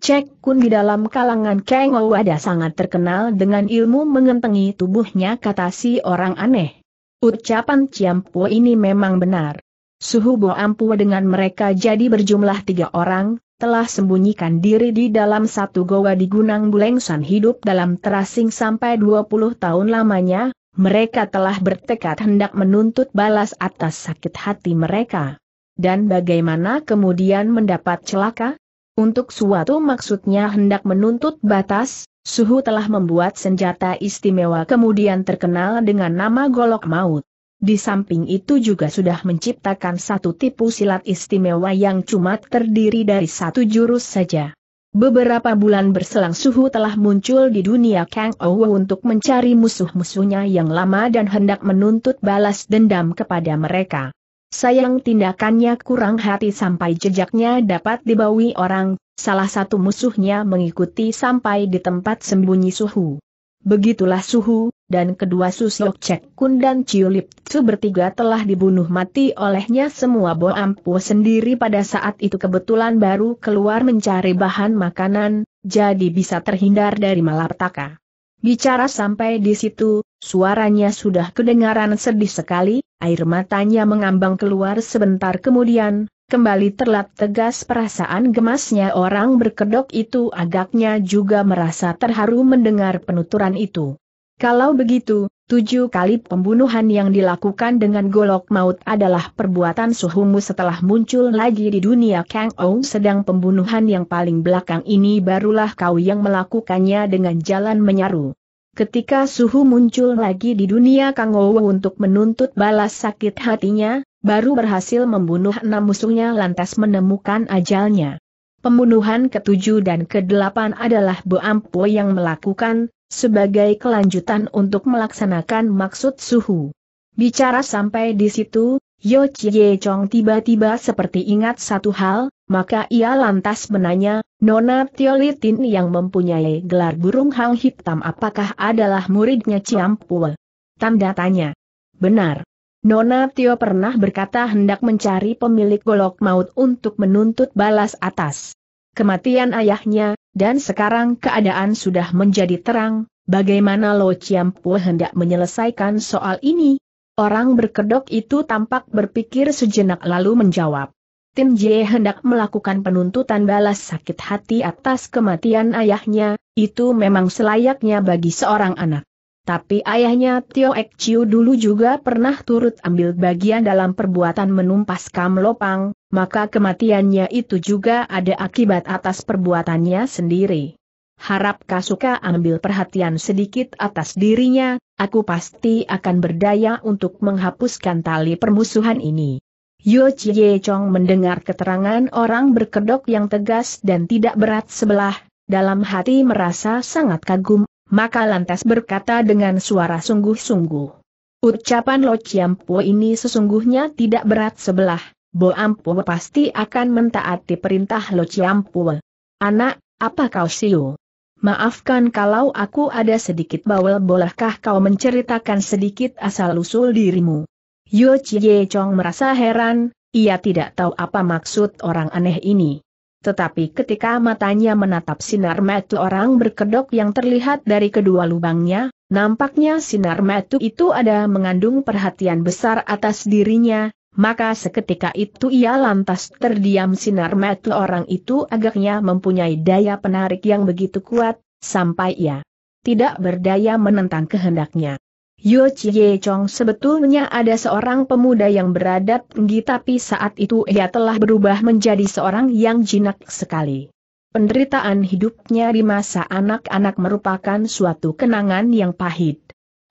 Cek Kun di dalam kalangan Kang Owada sangat terkenal dengan ilmu mengentengi tubuhnya kata si orang aneh. Ucapan Ciampu ini memang benar. Suhu Bo Ampua dengan mereka jadi berjumlah tiga orang, telah sembunyikan diri di dalam satu goa di Gunung Bulengsan hidup dalam terasing sampai 20 tahun lamanya, mereka telah bertekad hendak menuntut balas atas sakit hati mereka. Dan bagaimana kemudian mendapat celaka? Untuk suatu maksudnya hendak menuntut batas, Suhu telah membuat senjata istimewa kemudian terkenal dengan nama golok maut. Di samping itu juga sudah menciptakan satu tipu silat istimewa yang cuma terdiri dari satu jurus saja. Beberapa bulan berselang Suhu telah muncul di dunia Kang Ouwe untuk mencari musuh-musuhnya yang lama dan hendak menuntut balas dendam kepada mereka. Sayang tindakannya kurang hati sampai jejaknya dapat dibawi orang, salah satu musuhnya mengikuti sampai di tempat sembunyi Suhu. Begitulah Suhu, dan kedua susuk Cek Kun dan Ciulip su bertiga telah dibunuh mati olehnya semua Bo Ampu sendiri pada saat itu kebetulan baru keluar mencari bahan makanan, jadi bisa terhindar dari malapetaka. Bicara sampai di situ, suaranya sudah kedengaran sedih sekali, air matanya mengambang keluar sebentar kemudian, kembali terlap tegas perasaan gemasnya orang berkedok itu agaknya juga merasa terharu mendengar penuturan itu. Kalau begitu, tujuh kali pembunuhan yang dilakukan dengan golok maut adalah perbuatan suhumu setelah muncul lagi di dunia Kang Ou sedang pembunuhan yang paling belakang ini barulah kau yang melakukannya dengan jalan menyaru. Ketika suhu muncul lagi di dunia Kang Ou untuk menuntut balas sakit hatinya, baru berhasil membunuh enam musuhnya lantas menemukan ajalnya. Pembunuhan ketujuh dan kedelapan adalah Ampo yang melakukan, sebagai kelanjutan untuk melaksanakan maksud Suhu. Bicara sampai di situ, Yo Chie Chong tiba-tiba seperti ingat satu hal, maka ia lantas menanya, Nona Tiolitin yang mempunyai gelar burung hang hitam apakah adalah muridnya Ciampue? Tanda tanya. Benar. Nona Tio pernah berkata hendak mencari pemilik golok maut untuk menuntut balas atas kematian ayahnya, dan sekarang keadaan sudah menjadi terang, bagaimana Lo Chiampue hendak menyelesaikan soal ini? Orang berkedok itu tampak berpikir sejenak lalu menjawab. Tim J hendak melakukan penuntutan balas sakit hati atas kematian ayahnya, itu memang selayaknya bagi seorang anak. Tapi ayahnya Tio Ek Chiu dulu juga pernah turut ambil bagian dalam perbuatan menumpas Kam Lopang, maka kematiannya itu juga ada akibat atas perbuatannya sendiri. Harap Kasuka ambil perhatian sedikit atas dirinya, aku pasti akan berdaya untuk menghapuskan tali permusuhan ini. Yo Chie Chong mendengar keterangan orang berkedok yang tegas dan tidak berat sebelah, dalam hati merasa sangat kagum maka lantas berkata dengan suara sungguh-sungguh. Ucapan Lo Chiampo ini sesungguhnya tidak berat sebelah, Bo Ampo pasti akan mentaati perintah Lo Chiampo. Anak, apa kau siu? Maafkan kalau aku ada sedikit bawel bolehkah kau menceritakan sedikit asal-usul dirimu? Yo Chie Chong merasa heran, ia tidak tahu apa maksud orang aneh ini. Tetapi ketika matanya menatap sinar metu orang berkedok yang terlihat dari kedua lubangnya, nampaknya sinar metu itu ada mengandung perhatian besar atas dirinya, maka seketika itu ia lantas terdiam sinar metu orang itu agaknya mempunyai daya penarik yang begitu kuat, sampai ia tidak berdaya menentang kehendaknya. Yo Chie Chong sebetulnya ada seorang pemuda yang beradab tinggi tapi saat itu ia telah berubah menjadi seorang yang jinak sekali. Penderitaan hidupnya di masa anak-anak merupakan suatu kenangan yang pahit.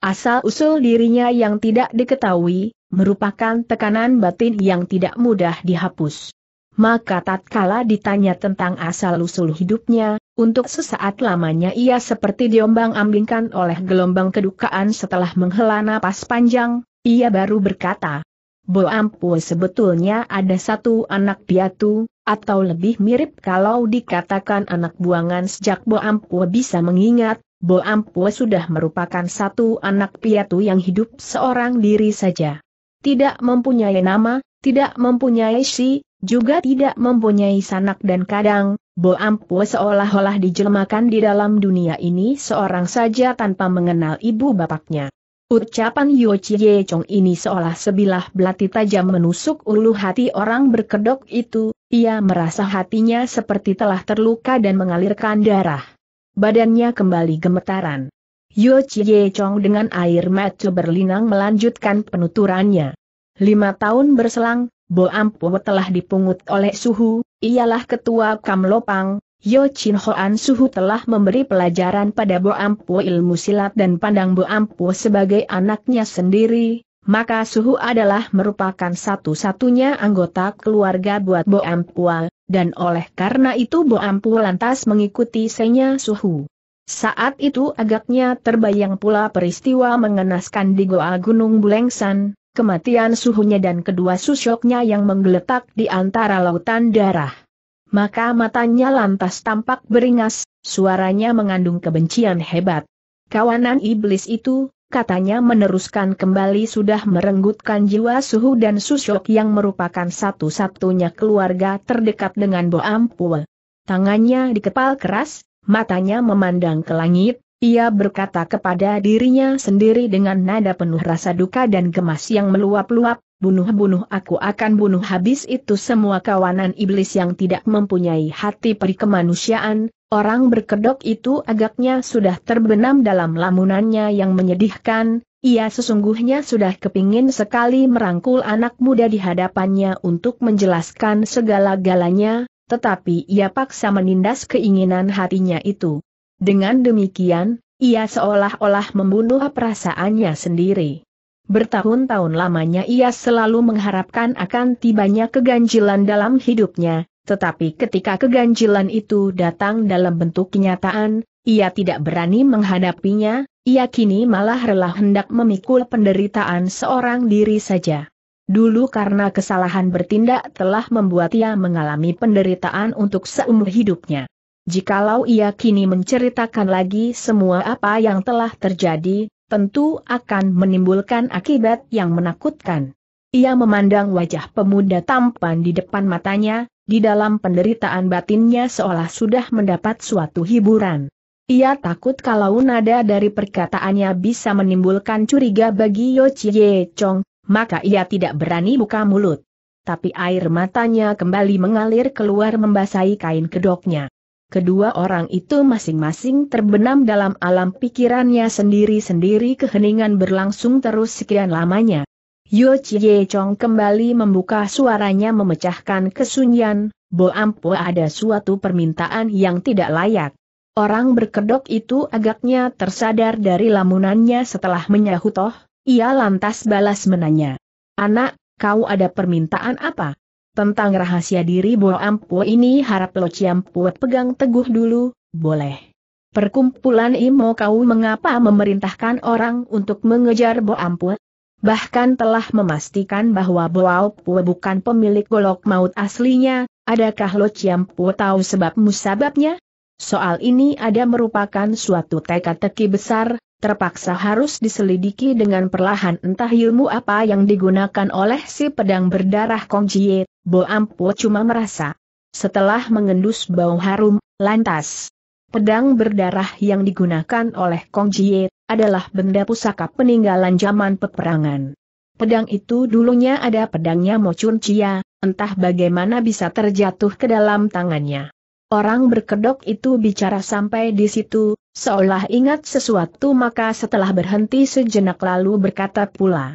Asal-usul dirinya yang tidak diketahui, merupakan tekanan batin yang tidak mudah dihapus. Maka tatkala ditanya tentang asal-usul hidupnya, untuk sesaat lamanya ia seperti diombang-ambingkan oleh gelombang kedukaan setelah menghela napas panjang, ia baru berkata, Bo Ampu sebetulnya ada satu anak piatu, atau lebih mirip kalau dikatakan anak buangan sejak Bo Ampu bisa mengingat, Bo Ampu sudah merupakan satu anak piatu yang hidup seorang diri saja. Tidak mempunyai nama, tidak mempunyai si, juga tidak mempunyai sanak dan kadang, Bo Ampo seolah-olah dijelmakan di dalam dunia ini seorang saja tanpa mengenal ibu bapaknya. Ucapan Yo Chie Chong ini seolah sebilah belati tajam menusuk ulu hati orang berkedok itu, ia merasa hatinya seperti telah terluka dan mengalirkan darah. Badannya kembali gemetaran. Yo Chie Chong dengan air mata berlinang melanjutkan penuturannya. Lima tahun berselang, Bo Ampuh telah dipungut oleh Suhu, ialah ketua Kamlopang, Yo Chin Hoan Suhu telah memberi pelajaran pada Bo Ampuh ilmu silat dan pandang Bo Ampuh sebagai anaknya sendiri, maka Suhu adalah merupakan satu-satunya anggota keluarga buat Bo Ampuh, dan oleh karena itu Bo Ampu lantas mengikuti senya Suhu. Saat itu agaknya terbayang pula peristiwa mengenaskan di Goa Gunung Bulengsan, kematian suhunya dan kedua susoknya yang menggeletak di antara lautan darah. Maka matanya lantas tampak beringas, suaranya mengandung kebencian hebat. Kawanan iblis itu, katanya meneruskan kembali sudah merenggutkan jiwa suhu dan susok yang merupakan satu-satunya keluarga terdekat dengan Boampua. Tangannya dikepal keras, matanya memandang ke langit, ia berkata kepada dirinya sendiri dengan nada penuh rasa duka dan gemas yang meluap-luap, bunuh-bunuh aku akan bunuh habis itu semua kawanan iblis yang tidak mempunyai hati peri kemanusiaan, orang berkedok itu agaknya sudah terbenam dalam lamunannya yang menyedihkan, ia sesungguhnya sudah kepingin sekali merangkul anak muda di hadapannya untuk menjelaskan segala-galanya, tetapi ia paksa menindas keinginan hatinya itu. Dengan demikian, ia seolah-olah membunuh perasaannya sendiri. Bertahun-tahun lamanya ia selalu mengharapkan akan tibanya keganjilan dalam hidupnya, tetapi ketika keganjilan itu datang dalam bentuk kenyataan, ia tidak berani menghadapinya, ia kini malah rela hendak memikul penderitaan seorang diri saja. Dulu karena kesalahan bertindak telah membuat ia mengalami penderitaan untuk seumur hidupnya. Jikalau ia kini menceritakan lagi semua apa yang telah terjadi, tentu akan menimbulkan akibat yang menakutkan. Ia memandang wajah pemuda tampan di depan matanya, di dalam penderitaan batinnya seolah sudah mendapat suatu hiburan. Ia takut kalau nada dari perkataannya bisa menimbulkan curiga bagi Yo Chie Chong, maka ia tidak berani buka mulut. Tapi air matanya kembali mengalir keluar membasahi kain kedoknya. Kedua orang itu masing-masing terbenam dalam alam pikirannya sendiri-sendiri keheningan berlangsung terus sekian lamanya. Yo Chie Chong kembali membuka suaranya memecahkan kesunyian, Bo Ampo ada suatu permintaan yang tidak layak. Orang berkedok itu agaknya tersadar dari lamunannya setelah menyahutoh, ia lantas balas menanya. Anak, kau ada permintaan apa? Tentang rahasia diri Bo Ampu ini harap Lo Ciampu pegang teguh dulu, boleh. Perkumpulan Imo kau mengapa memerintahkan orang untuk mengejar Bo Ampu? Bahkan telah memastikan bahwa Bo Ampu bukan pemilik golok maut aslinya, adakah Lo Ciampu tahu sebab musababnya? Soal ini ada merupakan suatu teka-teki besar, terpaksa harus diselidiki dengan perlahan entah ilmu apa yang digunakan oleh si pedang berdarah Kong Jie, Bo Ampo cuma merasa. Setelah mengendus bau harum, lantas. Pedang berdarah yang digunakan oleh Kong Jie adalah benda pusaka peninggalan zaman peperangan. Pedang itu dulunya ada pedangnya Chun Chia, entah bagaimana bisa terjatuh ke dalam tangannya. Orang berkedok itu bicara sampai di situ, seolah ingat sesuatu maka setelah berhenti sejenak lalu berkata pula.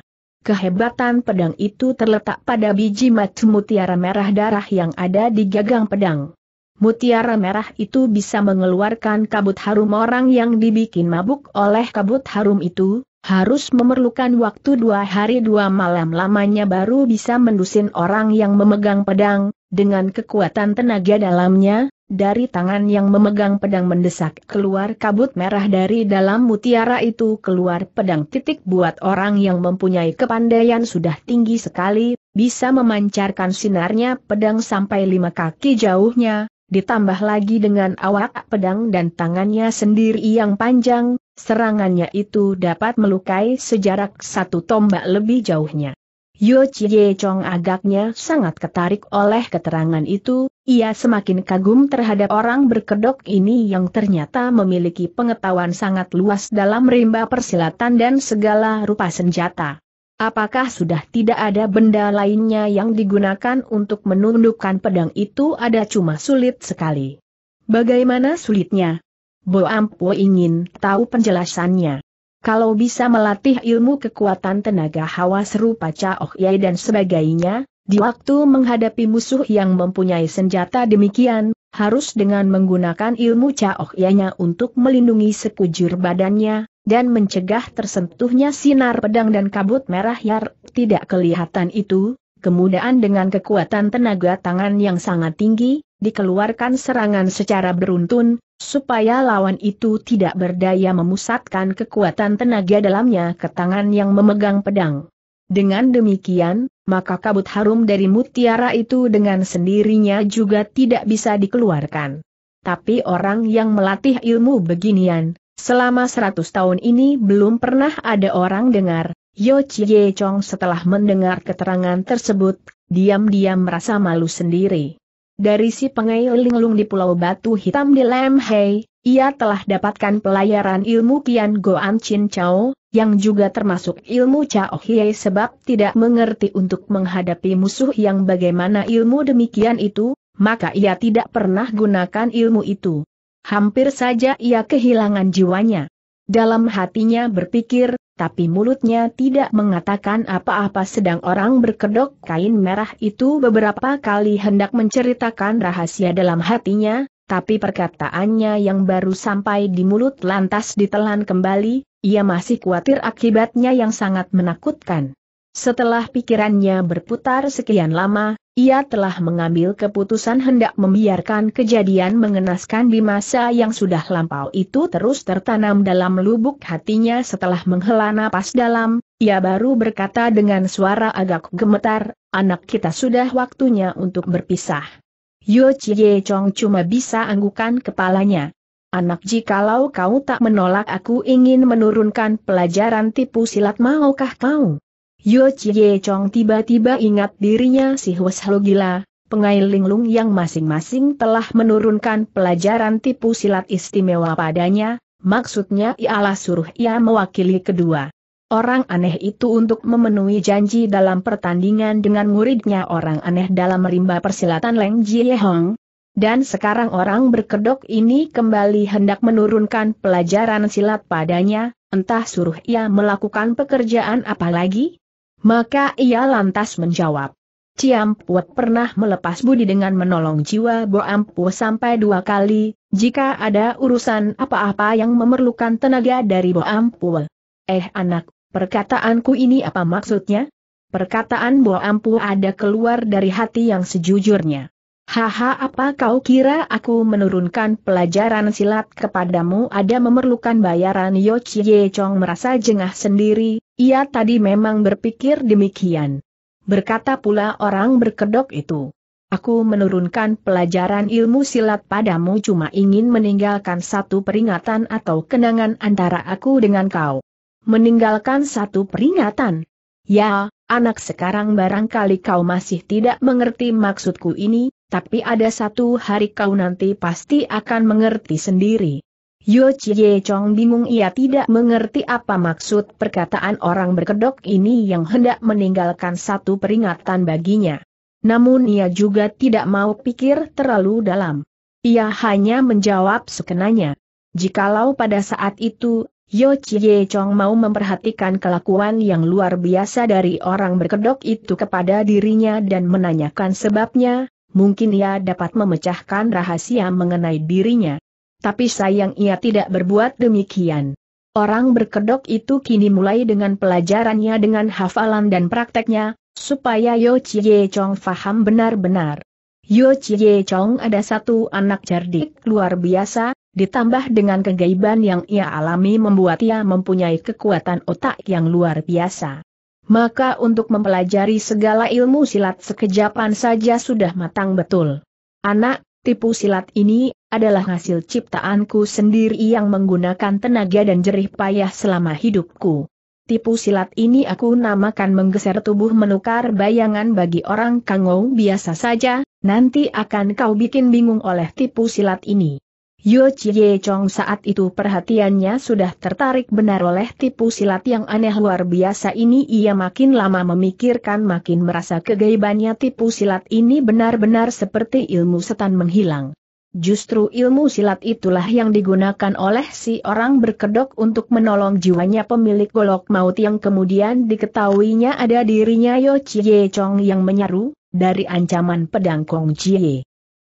Kehebatan pedang itu terletak pada biji matu mutiara merah darah yang ada di gagang pedang. Mutiara merah itu bisa mengeluarkan kabut harum orang yang dibikin mabuk oleh kabut harum itu, harus memerlukan waktu dua hari dua malam lamanya baru bisa mendusin orang yang memegang pedang, dengan kekuatan tenaga dalamnya, dari tangan yang memegang pedang mendesak keluar kabut merah dari dalam mutiara itu keluar pedang titik buat orang yang mempunyai kepandaian sudah tinggi sekali, bisa memancarkan sinarnya pedang sampai lima kaki jauhnya, ditambah lagi dengan awak pedang dan tangannya sendiri yang panjang, serangannya itu dapat melukai sejarak satu tombak lebih jauhnya. Yo Chie Chong agaknya sangat ketarik oleh keterangan itu, ia semakin kagum terhadap orang berkedok ini yang ternyata memiliki pengetahuan sangat luas dalam rimba persilatan dan segala rupa senjata. Apakah sudah tidak ada benda lainnya yang digunakan untuk menundukkan pedang itu ada cuma sulit sekali. Bagaimana sulitnya? Bo Ampo ingin tahu penjelasannya. Kalau bisa melatih ilmu kekuatan tenaga hawa serupa Cao Yai dan sebagainya, di waktu menghadapi musuh yang mempunyai senjata demikian, harus dengan menggunakan ilmu caohyanya untuk melindungi sekujur badannya, dan mencegah tersentuhnya sinar pedang dan kabut merah yang tidak kelihatan itu, kemudian dengan kekuatan tenaga tangan yang sangat tinggi, dikeluarkan serangan secara beruntun, supaya lawan itu tidak berdaya memusatkan kekuatan tenaga dalamnya ke tangan yang memegang pedang. Dengan demikian, maka kabut harum dari mutiara itu dengan sendirinya juga tidak bisa dikeluarkan. Tapi orang yang melatih ilmu beginian, selama seratus tahun ini belum pernah ada orang dengar, Yo Chie Chong setelah mendengar keterangan tersebut, diam-diam merasa malu sendiri. Dari si pengailing lung di Pulau Batu Hitam di Lam Hei, ia telah dapatkan pelayaran ilmu Kian Goan Chin Chao, yang juga termasuk ilmu Chao Hie sebab tidak mengerti untuk menghadapi musuh yang bagaimana ilmu demikian itu, maka ia tidak pernah gunakan ilmu itu. Hampir saja ia kehilangan jiwanya. Dalam hatinya berpikir, tapi mulutnya tidak mengatakan apa-apa sedang orang berkedok kain merah itu beberapa kali hendak menceritakan rahasia dalam hatinya, tapi perkataannya yang baru sampai di mulut lantas ditelan kembali, ia masih khawatir akibatnya yang sangat menakutkan. Setelah pikirannya berputar sekian lama, ia telah mengambil keputusan hendak membiarkan kejadian mengenaskan di masa yang sudah lampau itu terus tertanam dalam lubuk hatinya setelah menghela napas dalam, ia baru berkata dengan suara agak gemetar, anak kita sudah waktunya untuk berpisah. Yo Chie Chong cuma bisa anggukan kepalanya. Anak jikalau kau tak menolak aku ingin menurunkan pelajaran tipu silat maukah kau? Yo Chie Chong tiba-tiba ingat dirinya si Huashlo gila, pengailinglung yang masing-masing telah menurunkan pelajaran tipu silat istimewa padanya, maksudnya ialah suruh ia mewakili kedua orang aneh itu untuk memenuhi janji dalam pertandingan dengan muridnya orang aneh dalam rimba persilatan Leng Jie Hong. Dan sekarang orang berkedok ini kembali hendak menurunkan pelajaran silat padanya, entah suruh ia melakukan pekerjaan apa lagi? Maka ia lantas menjawab. Ciam Puat pernah melepas budi dengan menolong jiwa Boam Pu sampai dua kali, jika ada urusan apa-apa yang memerlukan tenaga dari Boam Pu. Eh anak Perkataanku ini apa maksudnya? Perkataan Bo Ampu ada keluar dari hati yang sejujurnya. Haha apa kau kira aku menurunkan pelajaran silat kepadamu ada memerlukan bayaran Yo Chie Chong merasa jengah sendiri, ia tadi memang berpikir demikian. Berkata pula orang berkedok itu. Aku menurunkan pelajaran ilmu silat padamu cuma ingin meninggalkan satu peringatan atau kenangan antara aku dengan kau meninggalkan satu peringatan. Ya, anak sekarang barangkali kau masih tidak mengerti maksudku ini, tapi ada satu hari kau nanti pasti akan mengerti sendiri. Yo Chie Chong bingung ia tidak mengerti apa maksud perkataan orang berkedok ini yang hendak meninggalkan satu peringatan baginya. Namun ia juga tidak mau pikir terlalu dalam. Ia hanya menjawab sekenanya. Jikalau pada saat itu, Yo Chie Chong mau memperhatikan kelakuan yang luar biasa dari orang berkedok itu kepada dirinya dan menanyakan sebabnya, mungkin ia dapat memecahkan rahasia mengenai dirinya. Tapi sayang ia tidak berbuat demikian. Orang berkedok itu kini mulai dengan pelajarannya dengan hafalan dan prakteknya, supaya Yo Chie Chong faham benar-benar. Yo Chie Chong ada satu anak cerdik luar biasa, Ditambah dengan kegaiban yang ia alami membuat ia mempunyai kekuatan otak yang luar biasa. Maka untuk mempelajari segala ilmu silat sekejapan saja sudah matang betul. Anak, tipu silat ini adalah hasil ciptaanku sendiri yang menggunakan tenaga dan jerih payah selama hidupku. Tipu silat ini aku namakan menggeser tubuh menukar bayangan bagi orang kango biasa saja, nanti akan kau bikin bingung oleh tipu silat ini. Yo Chie Chong saat itu perhatiannya sudah tertarik benar oleh tipu silat yang aneh luar biasa ini ia makin lama memikirkan makin merasa kegaibannya tipu silat ini benar-benar seperti ilmu setan menghilang. Justru ilmu silat itulah yang digunakan oleh si orang berkedok untuk menolong jiwanya pemilik golok maut yang kemudian diketahuinya ada dirinya Yo Chie Chong yang menyeru, dari ancaman pedang Kong Chie.